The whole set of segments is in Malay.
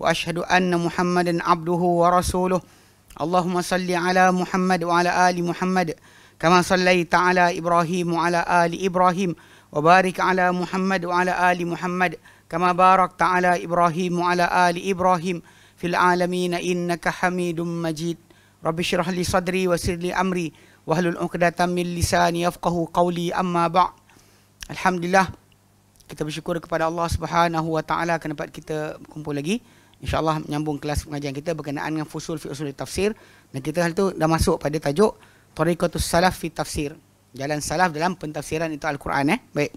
واشهد ان محمدا عبده ورسوله اللهم صل على محمد وعلى ال محمد كما صليت على ابراهيم وعلى ال ابراهيم وبارك على محمد وعلى ال محمد كما باركت على ابراهيم وعلى ال ابراهيم في العالمين انك حميد مجيد رب اشرح لي صدري ويسر لي امري واحلل عقده من لساني يفقهوا قولي اما بعد الحمد لله kita bersyukur kepada Allah Subhanahu wa taala kenapa kita berkumpul lagi insyaallah menyambung kelas pengajian kita berkenaan dengan fusul fi usul tafsir dan kita hal tu dah masuk pada tajuk tariqatus salaf fi tafsir jalan salaf dalam pentafsiran itu al-Quran eh baik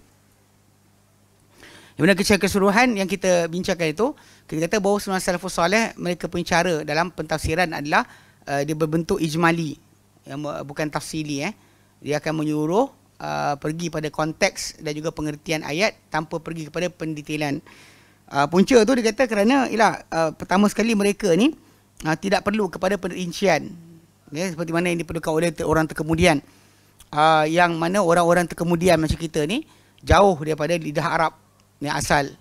Ibn Kisah keseluruhan yang kita bincangkan itu Kita kata bahawa sunnah salafus salih Mereka punya cara dalam pentafsiran adalah uh, Dia berbentuk ijmali yang Bukan tafsili eh. Dia akan menyuruh uh, pergi pada konteks Dan juga pengertian ayat Tanpa pergi kepada pendetailan Uh, punca tu dia kata kerana ialah uh, pertama sekali mereka ni uh, tidak perlu kepada perincian. Ya, seperti mana yang diperlukan oleh ter- orang terkemudian. Uh, yang mana orang-orang terkemudian macam kita ni jauh daripada lidah Arab ni asal.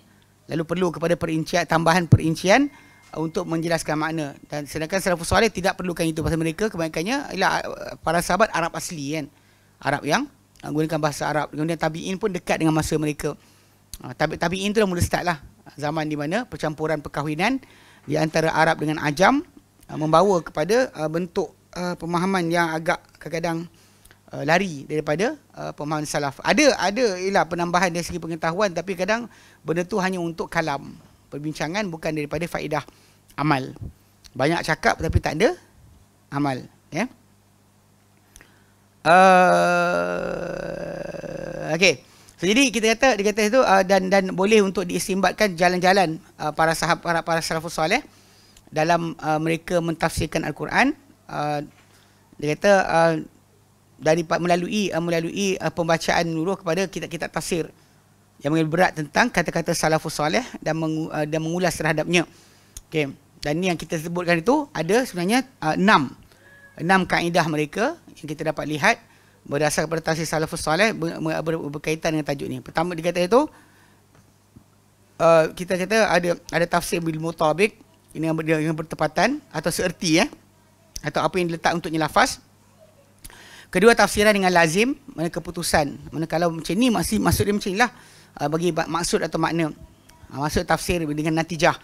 Lalu perlu kepada perincian tambahan perincian uh, untuk menjelaskan makna. Dan sedangkan salafus soleh tidak perlukan itu pasal mereka kebanyakannya ialah para sahabat Arab asli kan. Arab yang menggunakan bahasa Arab. Kemudian tabi'in pun dekat dengan masa mereka. Uh, tabi'in tu dah mula start lah zaman di mana percampuran perkahwinan di antara Arab dengan Ajam uh, membawa kepada uh, bentuk uh, pemahaman yang agak kadang-kadang uh, lari daripada uh, pemahaman salaf. Ada ada ialah penambahan dari segi pengetahuan tapi kadang benda tu hanya untuk kalam perbincangan bukan daripada faedah amal. Banyak cakap tapi tak ada amal, ya. Yeah? Uh, okay. So, jadi kita kata dia kata itu uh, dan dan boleh untuk diistimbatkan jalan-jalan uh, para sahabat para, para salafus soleh dalam uh, mereka mentafsirkan al-Quran uh, dia kata uh, dari melalui uh, melalui uh, pembacaan nuruh kepada kitab-kitab tafsir yang mengambil berat tentang kata-kata salafus soleh dan mengu, uh, dan mengulas terhadapnya. Okey. Dan ini yang kita sebutkan itu ada sebenarnya uh, enam enam kaedah mereka yang kita dapat lihat berdasar kepada tafsir salafus soleh berkaitan dengan tajuk ni. Pertama dia kata itu uh, kita kata ada ada tafsir bil mutabiq ini yang, yang bertepatan atau seerti ya. Eh? Atau apa yang diletak untuknya lafaz. Kedua tafsiran dengan lazim mana keputusan. Mana kalau macam ni masih maksud dia macam inilah uh, bagi maksud atau makna. Uh, maksud tafsir dengan natijah.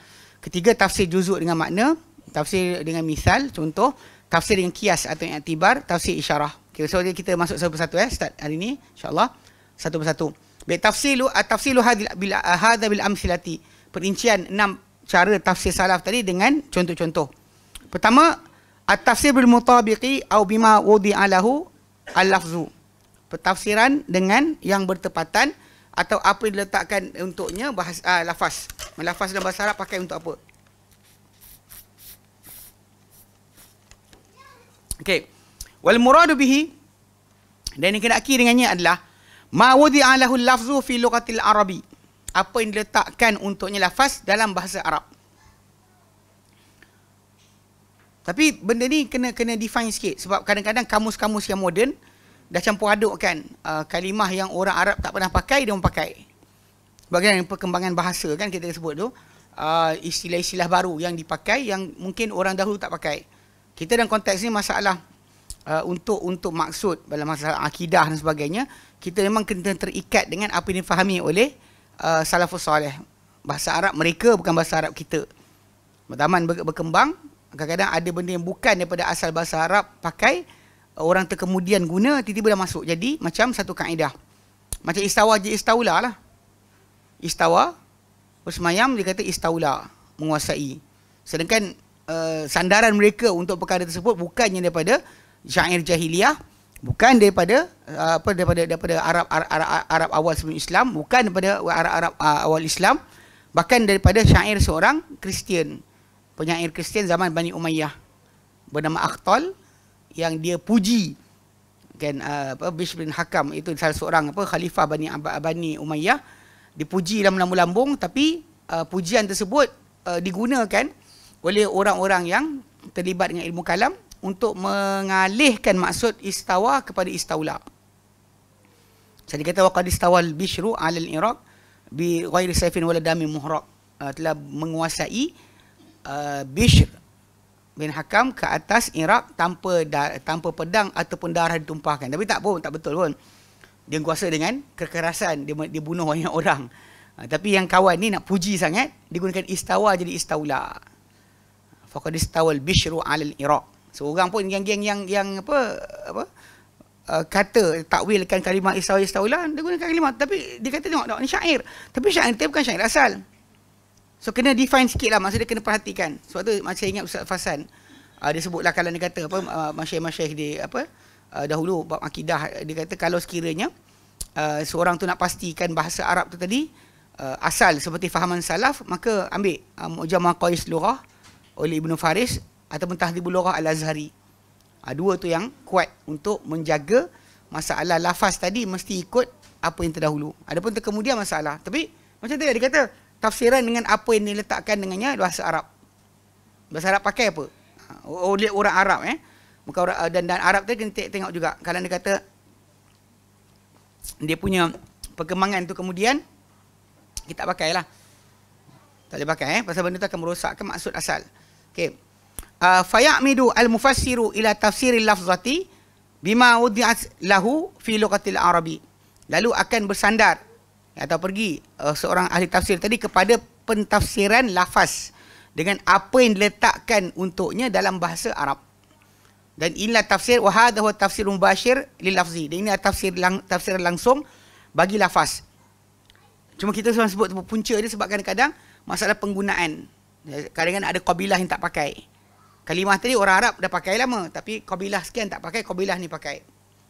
Ketiga tafsir juzuk dengan makna, tafsir dengan misal contoh, tafsir dengan kias atau yang tibar, tafsir isyarah. Okay, so kita masuk satu persatu eh start hari ni insyaallah satu persatu. Bi tafsilu ah, tafsilu hadhil bil ah, hadha bil amsilati. Perincian enam cara tafsir salaf tadi dengan contoh-contoh. Pertama, at-tafsir bil mutabiqi aw bima wudi'a lahu al-lafzu. Pertafsiran dengan yang bertepatan atau apa yang diletakkan untuknya bahas, uh, lafaz. Melafaz dalam bahasa Arab pakai untuk apa? Okey wal muradu bihi dan yang kena akhir dengannya adalah ma wudi'a lahu lafzu fi lughatil arabi apa yang diletakkan untuknya lafaz dalam bahasa Arab tapi benda ni kena kena define sikit sebab kadang-kadang kamus-kamus yang moden dah campur aduk kan uh, kalimah yang orang Arab tak pernah pakai dia pakai bagian perkembangan bahasa kan kita sebut tu Uh, istilah-istilah baru yang dipakai yang mungkin orang dahulu tak pakai. Kita dalam konteks ni masalah uh, untuk untuk maksud dalam masalah akidah dan sebagainya kita memang kena terikat dengan apa yang difahami oleh uh, salafus soleh bahasa Arab mereka bukan bahasa Arab kita zaman berkembang kadang-kadang ada benda yang bukan daripada asal bahasa Arab pakai uh, orang terkemudian guna tiba-tiba dah masuk jadi macam satu kaedah macam istawa je istaula lah istawa bersemayam dia kata istaula menguasai sedangkan uh, sandaran mereka untuk perkara tersebut bukannya daripada syair jahiliah bukan daripada uh, apa daripada daripada Arab Arab, Arab awal sebelum Islam bukan daripada Arab Arab uh, awal Islam bahkan daripada syair seorang Kristian penyair Kristian zaman Bani Umayyah bernama Akhtal yang dia puji kan uh, apa Bish bin Hakam itu salah seorang apa khalifah Bani Bani Umayyah dipuji dalam lambung-lambung tapi uh, pujian tersebut uh, digunakan oleh orang-orang yang terlibat dengan ilmu kalam untuk mengalihkan maksud istawa kepada istaula. Jadi kata waqad istawal bishru alal iraq bi ghairi sayfin wala damin muhraq ah, telah menguasai uh, Bishr bin Hakam ke atas Iraq tanpa tanpa pedang ataupun darah ditumpahkan. Tapi tak pun, tak betul pun. Dia kuasa dengan kekerasan, dia, dia bunuh banyak orang. Uh, tapi yang kawan ni nak puji sangat, Digunakan istawa jadi istaula. Fakadistawal bishru alal Iraq. Seorang pun geng-geng yang yang apa apa uh, kata takwilkan kalimah isau istaulan dia guna kalimah tapi dia kata tengok tak ni syair tapi syair dia bukan syair asal so kena define sikit lah dia kena perhatikan sebab tu macam ingat Ustaz Fasan uh, dia sebutlah kalau dia kata apa uh, masyaih-masyaih dia apa uh, dahulu bab akidah dia kata kalau sekiranya uh, seorang tu nak pastikan bahasa Arab tu tadi uh, asal seperti fahaman salaf maka ambil uh, Mujamah Qais oleh Ibn Faris ataupun Tahdhibul Lughah Al-Azhari. Ha, dua tu yang kuat untuk menjaga masalah lafaz tadi mesti ikut apa yang terdahulu. Adapun terkemudian masalah. Tapi macam tadi dia kata tafsiran dengan apa yang diletakkan dengannya bahasa Arab. Bahasa Arab pakai apa? Ha, oleh orang Arab eh. Muka orang, uh, dan dan Arab tadi kena tengok juga. Kalau dia kata dia punya perkembangan tu kemudian kita pakailah. Tak boleh pakai eh. Pasal benda tu akan merosakkan maksud asal. Okey. Ah, fayamidu al-mufassiru ila tafsiril lafzati bima wudi'at lahu fi lughatil arabi. Lalu akan bersandar atau pergi uh, seorang ahli tafsir tadi kepada pentafsiran lafaz dengan apa yang diletakkan untuknya dalam bahasa Arab. Dan inilah tafsir wa hadha huwa tafsir mubashir lil lafzi. Dan ini adalah tafsir lang, tafsir langsung bagi lafaz. Cuma kita selalu sebut punca dia sebab kadang-kadang masalah penggunaan. Kadang-kadang ada kabilah yang tak pakai. Kalimah tadi orang Arab dah pakai lama tapi kabilah sekian tak pakai, kabilah ni pakai.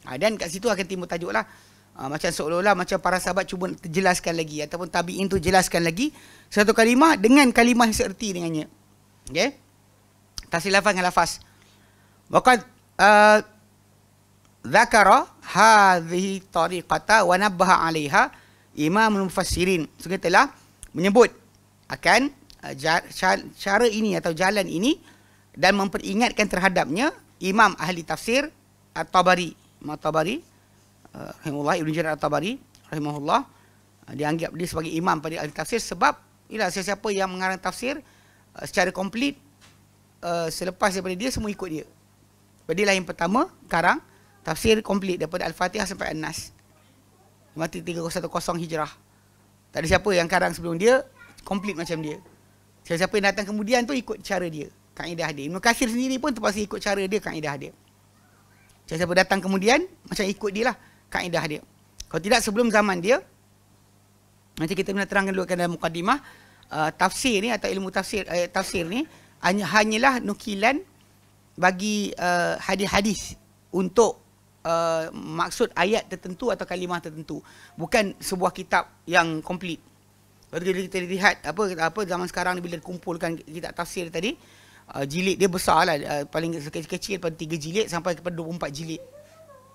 Ha, kat situ akan timbul tajuk lah. Ha, macam seolah-olah macam para sahabat cuba jelaskan lagi ataupun tabi'in tu jelaskan lagi satu kalimah dengan kalimah yang seerti dengannya. Okey. Tasil lafaz dengan lafaz. Waqad uh, zakara hadhi tariqata wa nabaha 'alayha imam mufassirin. Sungguh telah menyebut akan cara uh, ini atau jalan ini dan memperingatkan terhadapnya Imam Ahli Tafsir At-Tabari Imam At-Tabari eh, Rahimullah Ibn Jirat At-Tabari Rahimahullah eh, Dianggap dia sebagai imam pada Ahli Tafsir Sebab ialah siapa yang mengarang tafsir eh, Secara komplit Selepas daripada dia semua ikut dia Jadi lah yang pertama Karang Tafsir komplit daripada Al-Fatihah sampai An-Nas Mati 310 Hijrah Tak ada siapa yang karang sebelum dia Komplit macam dia Siapa yang datang kemudian tu ikut cara dia kaedah dia. Ibn Kasir sendiri pun terpaksa ikut cara dia, kaedah dia. Macam siapa datang kemudian, macam ikut dia lah kaedah dia. Kalau tidak sebelum zaman dia, macam kita pernah terangkan dulu kan dalam mukadimah, uh, tafsir ni atau ilmu tafsir eh, tafsir ni hanya hanyalah nukilan bagi uh, hadis-hadis untuk uh, maksud ayat tertentu atau kalimah tertentu bukan sebuah kitab yang komplit. Kalau kita lihat apa apa zaman sekarang ni bila kumpulkan kitab tafsir tadi uh, jilid dia besar lah uh, ah, paling kecil-kecil pada tiga jilid sampai kepada dua empat jilid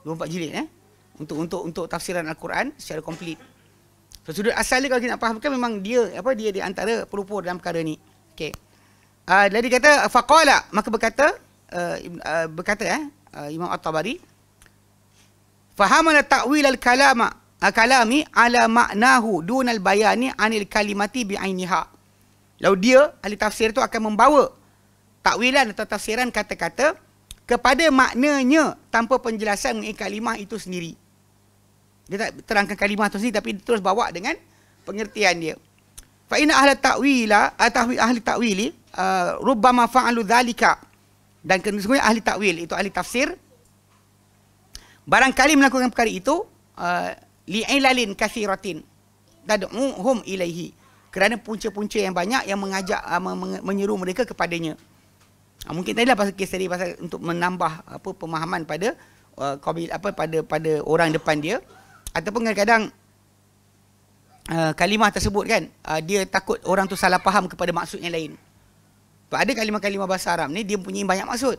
dua 24 jilid eh untuk untuk untuk tafsiran al-Quran secara komplit so sudut asal dia kalau kita nak fahamkan memang dia apa dia di antara pelopor dalam perkara ni okay uh, ah, jadi kata faqala maka berkata uh, uh, berkata eh uh, Imam At-Tabari fahamana ta'wil al-kalama kalami ala maknahu dunal bayani anil kalimati bi'ainiha. Lalu dia, ahli tafsir itu akan membawa takwilan atau tafsiran kata-kata kepada maknanya tanpa penjelasan mengenai kalimah itu sendiri. Dia tak terangkan kalimah itu sendiri tapi terus bawa dengan pengertian dia. Fa inna ahli ta'wila atahwi ah, ahli ta'wili ah, rubbama fa'alu dhalika dan kesemua ahli takwil itu ahli tafsir barangkali melakukan perkara itu ah, li'ilalin kathiratin tad'uhum ilaihi kerana punca-punca yang banyak yang mengajak menyeru mereka kepadanya Ha, mungkin tadi lah pasal kes tadi pasal untuk menambah apa pemahaman pada uh, komil, apa pada pada orang depan dia ataupun kadang-kadang uh, kalimah tersebut kan uh, dia takut orang tu salah faham kepada maksud yang lain. Sebab ada kalimah-kalimah bahasa Arab ni dia punya banyak maksud.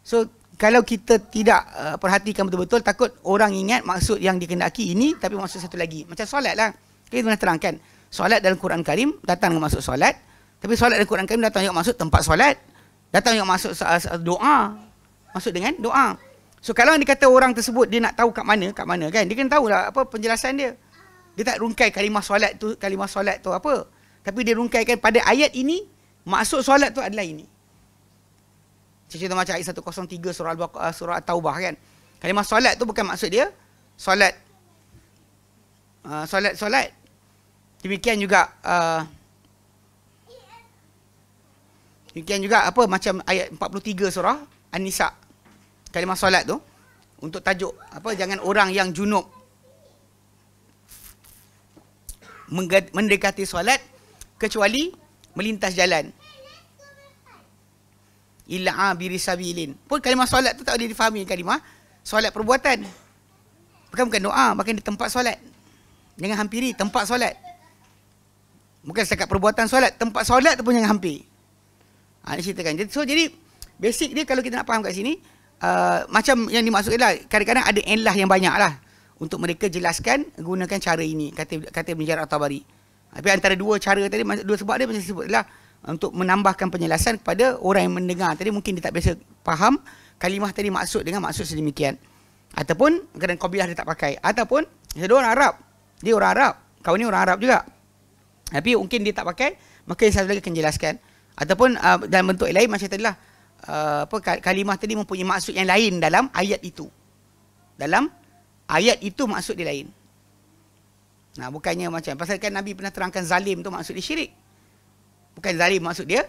So kalau kita tidak uh, perhatikan betul-betul takut orang ingat maksud yang dikendaki ini tapi maksud satu lagi. Macam solatlah Kita pernah terangkan. Solat dalam Quran Karim datang dengan maksud solat. Tapi solat dalam Quran Karim datang dengan maksud tempat solat. Datang yang masuk doa. Masuk dengan doa. So kalau dia kata orang tersebut dia nak tahu kat mana, kat mana kan? Dia kena tahulah apa penjelasan dia. Dia tak rungkai kalimah solat tu, kalimah solat tu apa. Tapi dia rungkaikan pada ayat ini, maksud solat tu adalah ini. Cerita macam ayat 103 surah al ah, surah Taubah kan. Kalimah solat tu bukan maksud dia solat uh, ah, solat solat. Demikian juga uh, Demikian juga apa macam ayat 43 surah An-Nisa. Kalimah solat tu untuk tajuk apa jangan orang yang junub mendekati solat kecuali melintas jalan. Illa abiri sabilin. Pun kalimah solat tu tak boleh difahami kalimah solat perbuatan. Bukan bukan doa, bukan di tempat solat. Jangan hampiri tempat solat. Bukan setakat perbuatan solat, tempat solat tu pun jangan hampir. Ha, dia ceritakan. Jadi, so, jadi basic dia kalau kita nak faham kat sini, uh, macam yang dimaksudkan lah, kadang-kadang ada enlah yang banyak lah untuk mereka jelaskan gunakan cara ini, kata, kata atau Tabari. Tapi antara dua cara tadi, dua sebab dia macam sebut adalah untuk menambahkan penjelasan kepada orang yang mendengar. Tadi mungkin dia tak biasa faham kalimah tadi maksud dengan maksud sedemikian. Ataupun kadang kobilah dia tak pakai. Ataupun dia orang Arab. Dia orang Arab. Kau ni orang Arab juga. Tapi mungkin dia tak pakai. Maka yang satu lagi akan jelaskan ataupun uh, dalam bentuk lain macam telah uh, apa kalimah tadi mempunyai maksud yang lain dalam ayat itu. Dalam ayat itu maksud dia lain. Nah, bukannya macam pasal kan Nabi pernah terangkan zalim tu maksud dia syirik. Bukan zalim maksud dia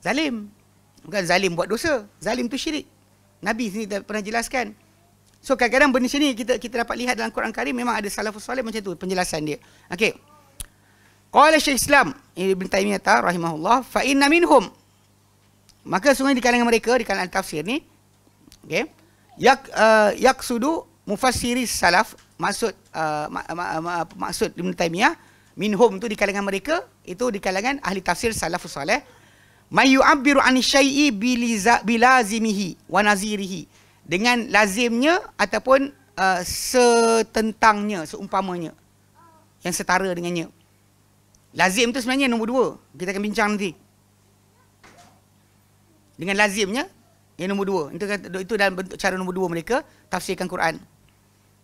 zalim. Bukan zalim buat dosa. Zalim tu syirik. Nabi sini dah pernah jelaskan. So kadang-kadang benda sini kita kita dapat lihat dalam Quran Karim memang ada salafus salih macam tu penjelasan dia. Okey. Qala Syekh Islam Ibn Taymiyyah ta rahimahullah fa inna minhum maka sungai di kalangan mereka di kalangan tafsir ni okey yak uh, yak sudu mufassiri salaf maksud uh, ma- ma- ma- maksud Ibn Taymiyyah minhum tu di kalangan mereka itu di kalangan ahli tafsir salafus saleh may yu'abbiru an syai'i biliza- bilazimihi wa nazirihi dengan lazimnya ataupun uh, setentangnya seumpamanya yang setara dengannya Lazim tu sebenarnya nombor dua. Kita akan bincang nanti. Dengan lazimnya, yang nombor dua. Itu, itu dalam bentuk cara nombor dua mereka tafsirkan Quran.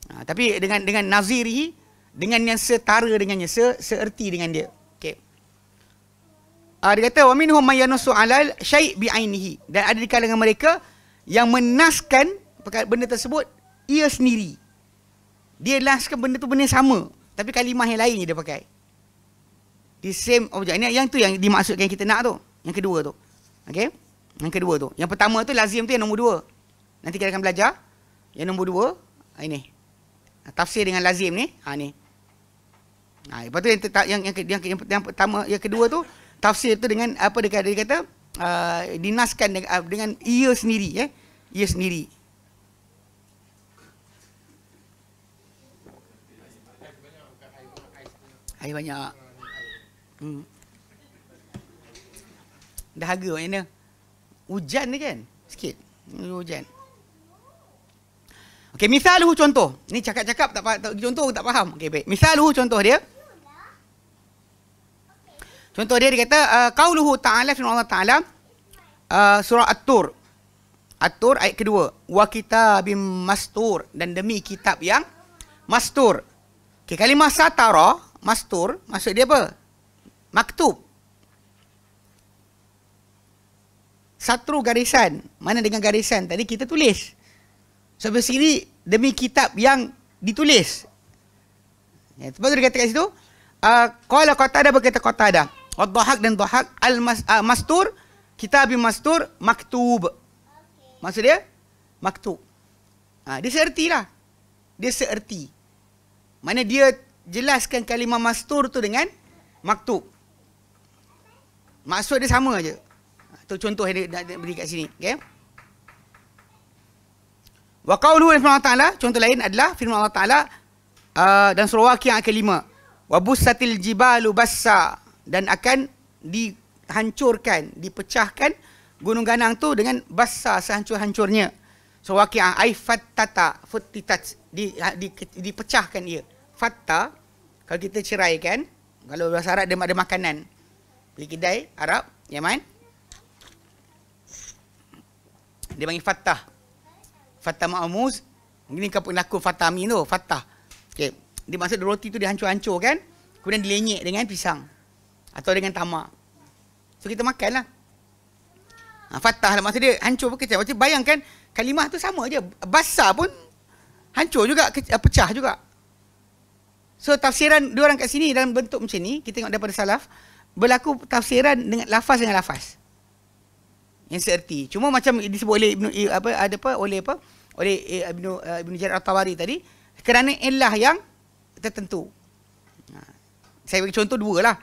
Ha, tapi dengan dengan naziri, dengan yang setara dengannya, se, seerti dengan dia. Okay. Ha, ah, dia kata, وَمِنْهُمْ مَيَنُسُ عَلَى شَيْءٍ بِعَيْنِهِ Dan ada di kalangan mereka yang menaskan benda tersebut, ia sendiri. Dia naskan benda tu benda sama. Tapi kalimah yang lain dia pakai the same objek Ini yang tu yang dimaksudkan yang kita nak tu. Yang kedua tu. Okey? Yang kedua tu. Yang pertama tu lazim tu yang nombor dua. Nanti kita akan belajar. Yang nombor dua. Ah, ini. Ah, tafsir dengan lazim ni. Ha, ni. Ha, lepas tu yang, yang, yang, yang, yang, yang pertama, yang kedua tu. Tafsir tu dengan apa dia kata. Dia kata uh, dinaskan dengan, uh, dengan ia sendiri. Ya? Eh? Ia sendiri. Air banyak. Hmm. Dahaga maknanya. Eh, hujan ni kan? Sikit. Ini hujan. Okey, misal lu contoh. Ni cakap-cakap tak, tak contoh tak faham. Okey, baik. Misal lu contoh dia. Contoh dia dia kata uh, qauluhu ta'ala firman Allah Ta'ala uh, surah At-Tur. At-Tur ayat kedua. Wa kitabim mastur dan demi kitab yang mastur. Okey, kalimah satara mastur maksud dia apa? maktub satu garisan mana dengan garisan tadi kita tulis sebab sini demi kitab yang ditulis ya sebab dia kata kat situ uh, qala qatada berkata qatada wadhahak dan dhahak al uh, ah, mastur kitab mastur maktub maksud dia maktub ha, dia lah, dia seerti mana dia jelaskan kalimah mastur tu dengan maktub Maksud dia sama aja. Tu contoh yang dia, dia, beri kat sini. Okay. Wa qawlu firman Allah Ta'ala. Contoh lain adalah firman Allah Ta'ala. Uh, dan surah wakil yang kelima. Wa bussatil jibalu bassa. Dan akan dihancurkan, dipecahkan gunung ganang tu dengan bassa sehancur-hancurnya. So wakil yang aifat tata futitat. Di, di, di, dipecahkan ia. Fatta. Kalau kita ceraikan. Kalau bahasa Arab dia ada makanan. Pergi kedai Arab, Yaman. Dia panggil Fatah. Fatah Ma'amuz. Ini kau pun laku Fatah Amin tu. Fatah. Okay. Dia maksud roti tu dihancur hancur kan. Kemudian dilenyek dengan pisang. Atau dengan tamak. So kita makan lah. Ha, fatah lah maksud dia. Hancur pun kecil. Bayangkan kalimah tu sama je. Basah pun hancur juga. Eh, pecah juga. So tafsiran dua orang kat sini dalam bentuk macam ni. Kita tengok daripada salaf berlaku tafsiran dengan lafaz dengan lafaz yang sererti cuma macam disebut oleh Ibnu apa ada apa oleh apa oleh eh, Ibnu eh, Ibnu Jarir At-Tawari tadi kerana illah yang tertentu ha. saya bagi contoh dua lah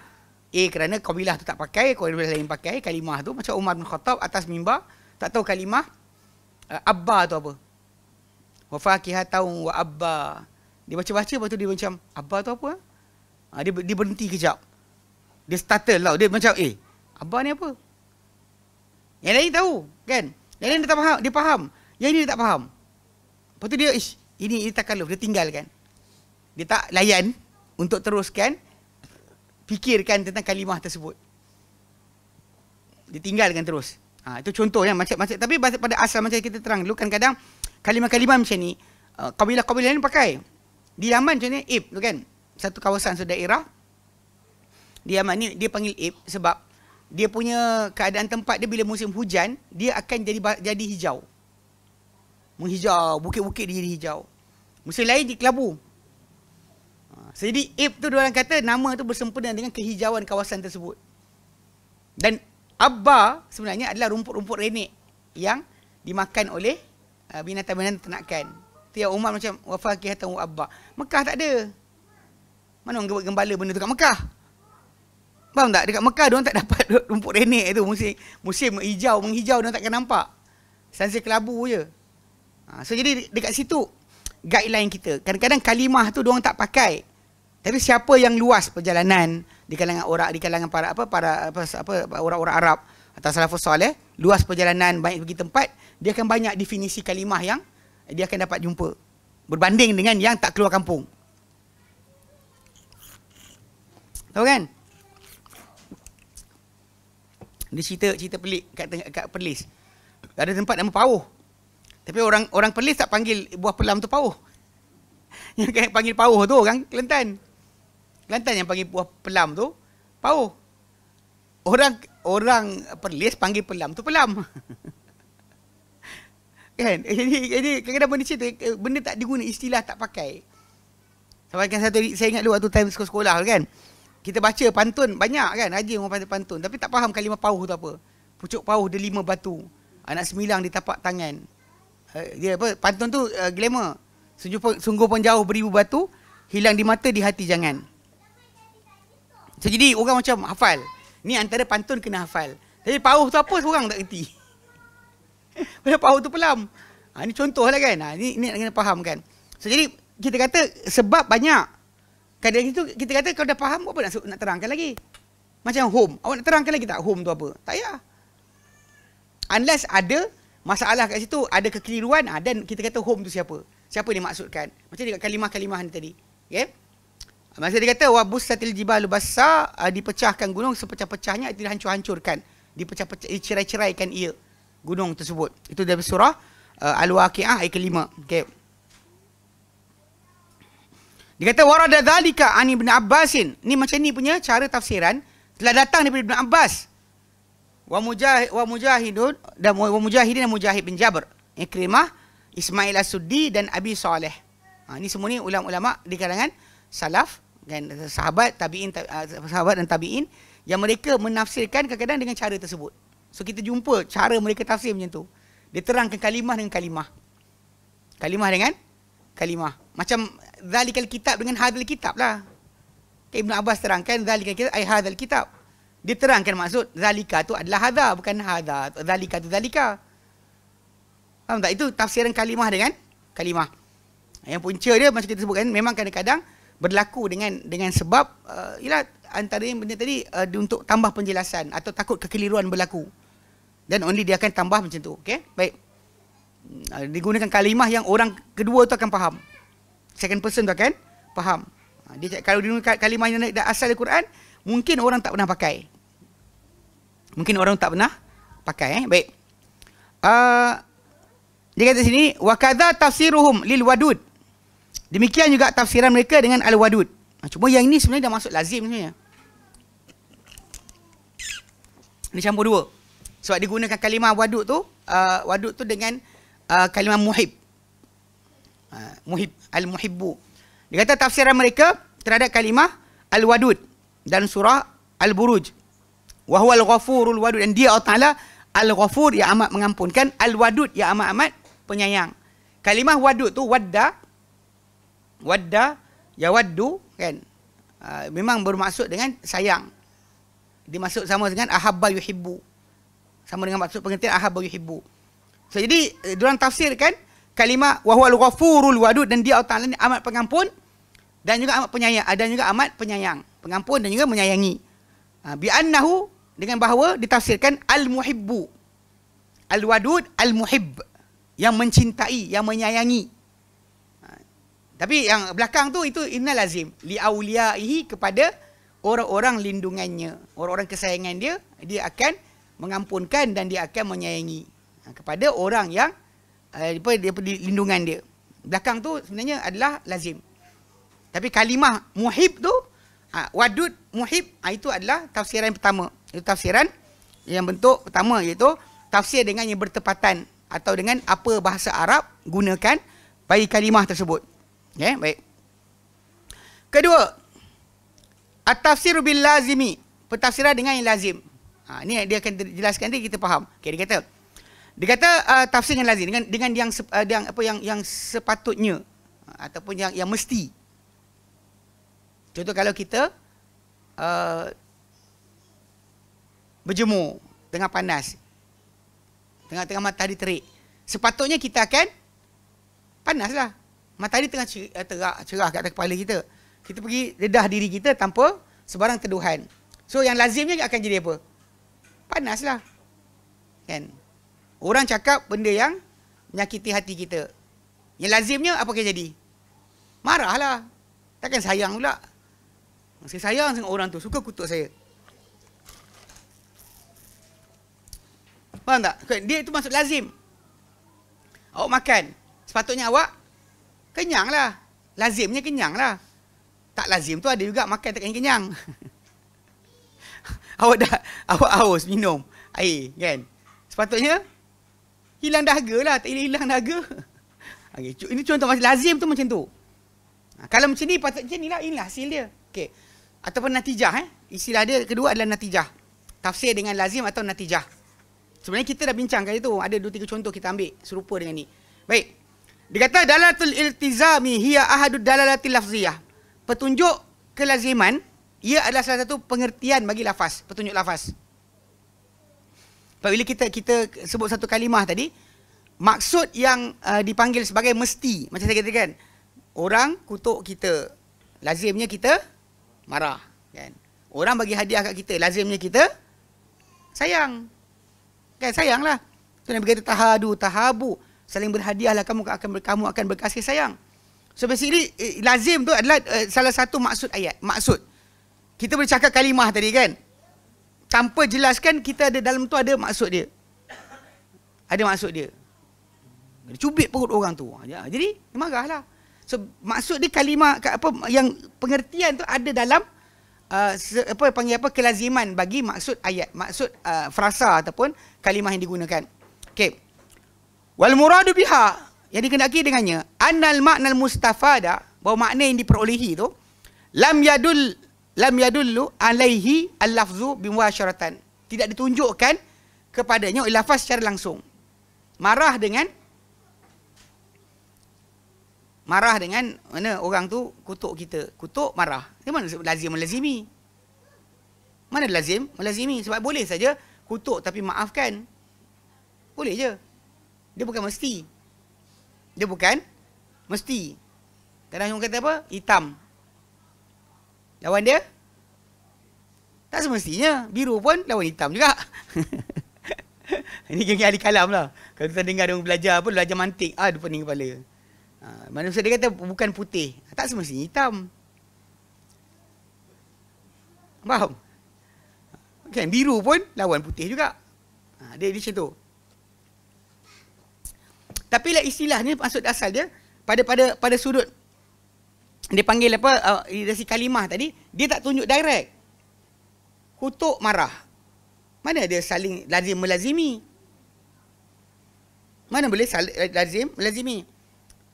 A kerana kabilah tu tak pakai kabilah lain pakai kalimah tu macam Umar bin Khattab atas mimbar tak tahu kalimah eh, abba tu apa wa faqihatu wa abba dia baca-baca lepas tu dia macam abba tu apa ha, dia dia berhenti kejap dia startle tau. Dia macam, eh, abang ni apa? Yang lain tahu, kan? Yang lain dia tak faham. Dia faham. Yang ini dia tak faham. Lepas tu dia, ish, ini, ini takkan love. Dia tinggalkan. Dia tak layan untuk teruskan fikirkan tentang kalimah tersebut. Dia tinggalkan terus. Ha, itu contoh ya. Macam, macam, tapi pada asal macam kita terang dulu kan kadang kalimah-kalimah macam ni, uh, kabilah-kabilah lain pakai. Di laman macam ni, Ip, eh, kan? Satu kawasan, satu daerah, dia makni dia panggil ip sebab dia punya keadaan tempat dia bila musim hujan dia akan jadi jadi hijau menghijau bukit-bukit dia jadi hijau musim lain di kelabu ha, jadi ip tu orang kata nama tu bersempena dengan kehijauan kawasan tersebut dan abba sebenarnya adalah rumput-rumput renek yang dimakan oleh uh, binatang-binatang ternakan Tiap umat macam wafakihatan wa abba Mekah tak ada mana orang gembala benda tu kat Mekah? Faham tak? Dekat Mekah dia tak dapat rumput renek tu musim musim hijau menghijau dia tak takkan nampak. Sansi kelabu je. Ha, so jadi dekat situ guideline kita. Kadang-kadang kalimah tu dia tak pakai. Tapi siapa yang luas perjalanan di kalangan orang di kalangan para apa para apa, apa orang-orang Arab atau salafus soleh, luas perjalanan banyak pergi tempat, dia akan banyak definisi kalimah yang dia akan dapat jumpa berbanding dengan yang tak keluar kampung. Tahu kan? Dia cerita cerita pelik kat kat Perlis. Ada tempat nama Pauh. Tapi orang orang Perlis tak panggil buah pelam tu Pauh. Yang panggil Pauh tu orang Kelantan. Kelantan yang panggil buah pelam tu Pauh. Orang orang Perlis panggil pelam tu pelam. kan? Eh, jadi, jadi kadang-kadang benda cerita, eh, benda tak diguna istilah tak pakai. Sampai kan satu, saya ingat dulu waktu time sekolah-sekolah kan kita baca pantun banyak kan Haji orang baca pantun tapi tak faham kalimah pauh tu apa pucuk pauh dia lima batu anak sembilang di tapak tangan eh, dia apa pantun tu uh, glamour sungguh pun, sungguh pun jauh beribu batu hilang di mata di hati jangan so, jadi orang macam hafal ni antara pantun kena hafal tapi pauh tu apa orang tak reti pada pauh tu pelam ha, ni contoh lah kan ha, ni, ni nak kena faham kan so, jadi kita kata sebab banyak Kadang-kadang itu kita kata kau dah faham apa nak, nak terangkan lagi. Macam home. Awak nak terangkan lagi tak home tu apa? Tak payah. Unless ada masalah kat situ, ada kekeliruan, ha, then kita kata home tu siapa? Siapa dia maksudkan? Macam dekat kalimah-kalimah ni tadi. Okay? Ya? Masa dia kata, Wabus satil jibal basah, uh, dipecahkan gunung sepecah-pecahnya, itu dihancur-hancurkan. Dipecah-pecah, dicerai-ceraikan eh, ia gunung tersebut. Itu dari surah uh, Al-Waqi'ah ayat kelima. Okay? Dia kata warada zalika ani Ibn Abbasin. Ni macam ni punya cara tafsiran telah datang daripada Ibn Abbas. Wa mujahid wa mujahidun dan wa mujahidin dan mujahid bin Jabr, Ikrimah, Ismail As-Suddi dan Abi Saleh. Ha, ini semua ni ulama-ulama di kalangan salaf dan sahabat tabiin ah, sahabat dan tabiin yang mereka menafsirkan kadang-kadang dengan cara tersebut. So kita jumpa cara mereka tafsir macam tu. Dia terangkan kalimah dengan kalimah. Kalimah dengan kalimah. Macam zalikal kitab dengan hadal kitab lah. Kan Ibn Abbas terangkan zalikal kitab, ay hadal kitab. Dia terangkan maksud zalika tu adalah hadha, bukan hadha. Zalika tu zalika. Faham tak? Itu tafsiran kalimah dengan kalimah. Yang punca dia macam kita sebutkan memang kadang-kadang berlaku dengan dengan sebab uh, ialah antara yang benda tadi uh, untuk tambah penjelasan atau takut kekeliruan berlaku. Dan only dia akan tambah macam tu. Okay? Baik. Uh, digunakan kalimah yang orang kedua tu akan faham second person tu kan faham ha, dia kalau dulu kalimah yang dah asal dari Quran mungkin orang tak pernah pakai mungkin orang tak pernah pakai eh baik uh, dia kata sini wa kadza tafsiruhum lil wadud demikian juga tafsiran mereka dengan al wadud ha, cuma yang ini sebenarnya dah masuk lazim sebenarnya ni campur dua sebab digunakan kalimah wadud tu uh, wadud tu dengan uh, kalimah muhib Ha, muhib al-muhibbu. Dia kata tafsiran mereka terhadap kalimah al-wadud dan surah al-buruj. Wa huwal ghafurul wadud dan dia Allah Taala al-ghafur yang amat mengampunkan al-wadud yang amat-amat penyayang. Kalimah wadud tu wadda wadda ya waddu kan. Ha, memang bermaksud dengan sayang. Dimaksud sama dengan ahabba yuhibbu. Sama dengan maksud pengertian ahabba yuhibbu. So, jadi, eh, diorang tafsirkan kalimah wahwal ghafurul wadud dan dia Allah Taala ni amat pengampun dan juga amat penyayang ah, dan juga amat penyayang pengampun dan juga menyayangi ah, bi annahu dengan bahawa ditafsirkan al muhibbu al wadud al muhib yang mencintai yang menyayangi ah, tapi yang belakang tu itu innal lazim li auliyaihi kepada orang-orang lindungannya orang-orang kesayangan dia dia akan mengampunkan dan dia akan menyayangi kepada orang yang Eh, apa dia di lindungan dia. Belakang tu sebenarnya adalah lazim. Tapi kalimah muhib tu ah, wadud muhib ah, itu adalah tafsiran pertama. Itu tafsiran yang bentuk pertama iaitu tafsir dengan yang bertepatan atau dengan apa bahasa Arab gunakan bagi kalimah tersebut. Ya, baik. Kedua, at-tafsir bil lazimi, pertafsiran dengan yang lazim. Ha, ah, ini dia akan jelaskan nanti kita faham. Okay, dia kata, dia kata uh, tafsir yang lazim dengan dengan yang uh, yang apa yang yang sepatutnya uh, ataupun yang yang mesti. Contoh kalau kita uh, berjemur tengah panas. Tengah-tengah matahari terik. Sepatutnya kita akan panaslah. Matahari tengah uh, terak cerah kat atas kepala kita. Kita pergi dedah diri kita tanpa sebarang teduhan. So yang lazimnya akan jadi apa? Panaslah. Kan? Orang cakap benda yang menyakiti hati kita. Yang lazimnya apa yang jadi? Marahlah. Takkan sayang pula. Saya sayang sangat orang tu. Suka kutuk saya. Faham tak? Dia itu masuk lazim. Awak makan. Sepatutnya awak kenyanglah. Lazimnya kenyanglah. Tak lazim tu ada juga makan tak kenyang. awak dah awak haus minum air kan? Sepatutnya hilang dahaga lah. Tak hilang dahaga. Okay, ini contoh masih lazim tu macam tu. Ha, kalau macam ni, patut macam ni lah. Inilah hasil dia. Okay. Ataupun natijah. Eh? Istilah dia kedua adalah natijah. Tafsir dengan lazim atau natijah. Sebenarnya kita dah bincangkan itu. Ada dua tiga contoh kita ambil serupa dengan ni. Baik. Dia kata dalalatul iltizami hiya ahadud dalalatil lafziyah. Petunjuk kelaziman ia adalah salah satu pengertian bagi lafaz, petunjuk lafaz. Sebab bila kita kita sebut satu kalimah tadi, maksud yang uh, dipanggil sebagai mesti, macam saya katakan, orang kutuk kita, lazimnya kita marah, kan? Orang bagi hadiah kat kita, lazimnya kita sayang. Kan sayanglah. Tu Nabi kata tahadu tahabu, saling berhadiahlah kamu akan kamu akan berkasih sayang. So basically eh, lazim tu adalah eh, salah satu maksud ayat. Maksud kita boleh cakap kalimah tadi kan? tanpa jelaskan kita ada dalam tu ada maksud dia. Ada maksud dia. Dia cubit perut orang tu. Ha, ya. Jadi dia marahlah. So maksud dia kalimah apa yang pengertian tu ada dalam uh, apa panggil apa kelaziman bagi maksud ayat, maksud uh, frasa ataupun kalimah yang digunakan. Okey. Wal muradu biha yang dikendaki dengannya annal ma'nal mustafada bahawa makna yang diperolehi tu lam yadul lam yadullu alaihi al-lafzu bimuasyaratan. Tidak ditunjukkan kepadanya oleh lafaz secara langsung. Marah dengan marah dengan mana orang tu kutuk kita. Kutuk marah. Di mana lazim melazimi? Mana lazim melazimi? Sebab boleh saja kutuk tapi maafkan. Boleh je. Dia bukan mesti. Dia bukan mesti. Kadang-kadang kata apa? Hitam lawan dia tak semestinya biru pun lawan hitam juga ini geng ahli kalam lah kalau tuan dengar dia belajar pun belajar mantik ah depan ni kepala ha, manusia dia kata bukan putih tak semestinya hitam faham kan biru pun lawan putih juga ah, dia, dia macam tu tapi lah istilah ni maksud asal dia pada pada pada sudut dia panggil apa irasi uh, kalimah tadi dia tak tunjuk direct kutuk marah mana dia saling lazim melazimi mana boleh saling lazim melazimi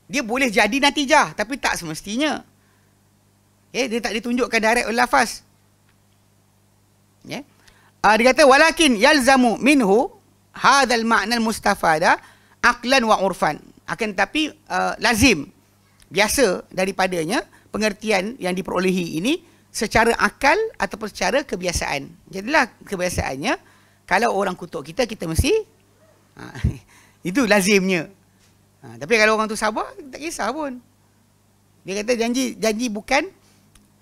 dia boleh jadi natijah tapi tak semestinya eh dia tak ditunjukkan direct oleh lafaz ya uh, dia kata walakin yalzamu minhu hadzal ma'nal mustafada aqlan wa urfan akan tapi uh, ah, lazim biasa daripadanya pengertian yang diperolehi ini secara akal ataupun secara kebiasaan. Jadilah kebiasaannya kalau orang kutuk kita kita mesti ha, itu lazimnya. Ha, tapi kalau orang tu sabar tak kisah pun. Dia kata janji janji bukan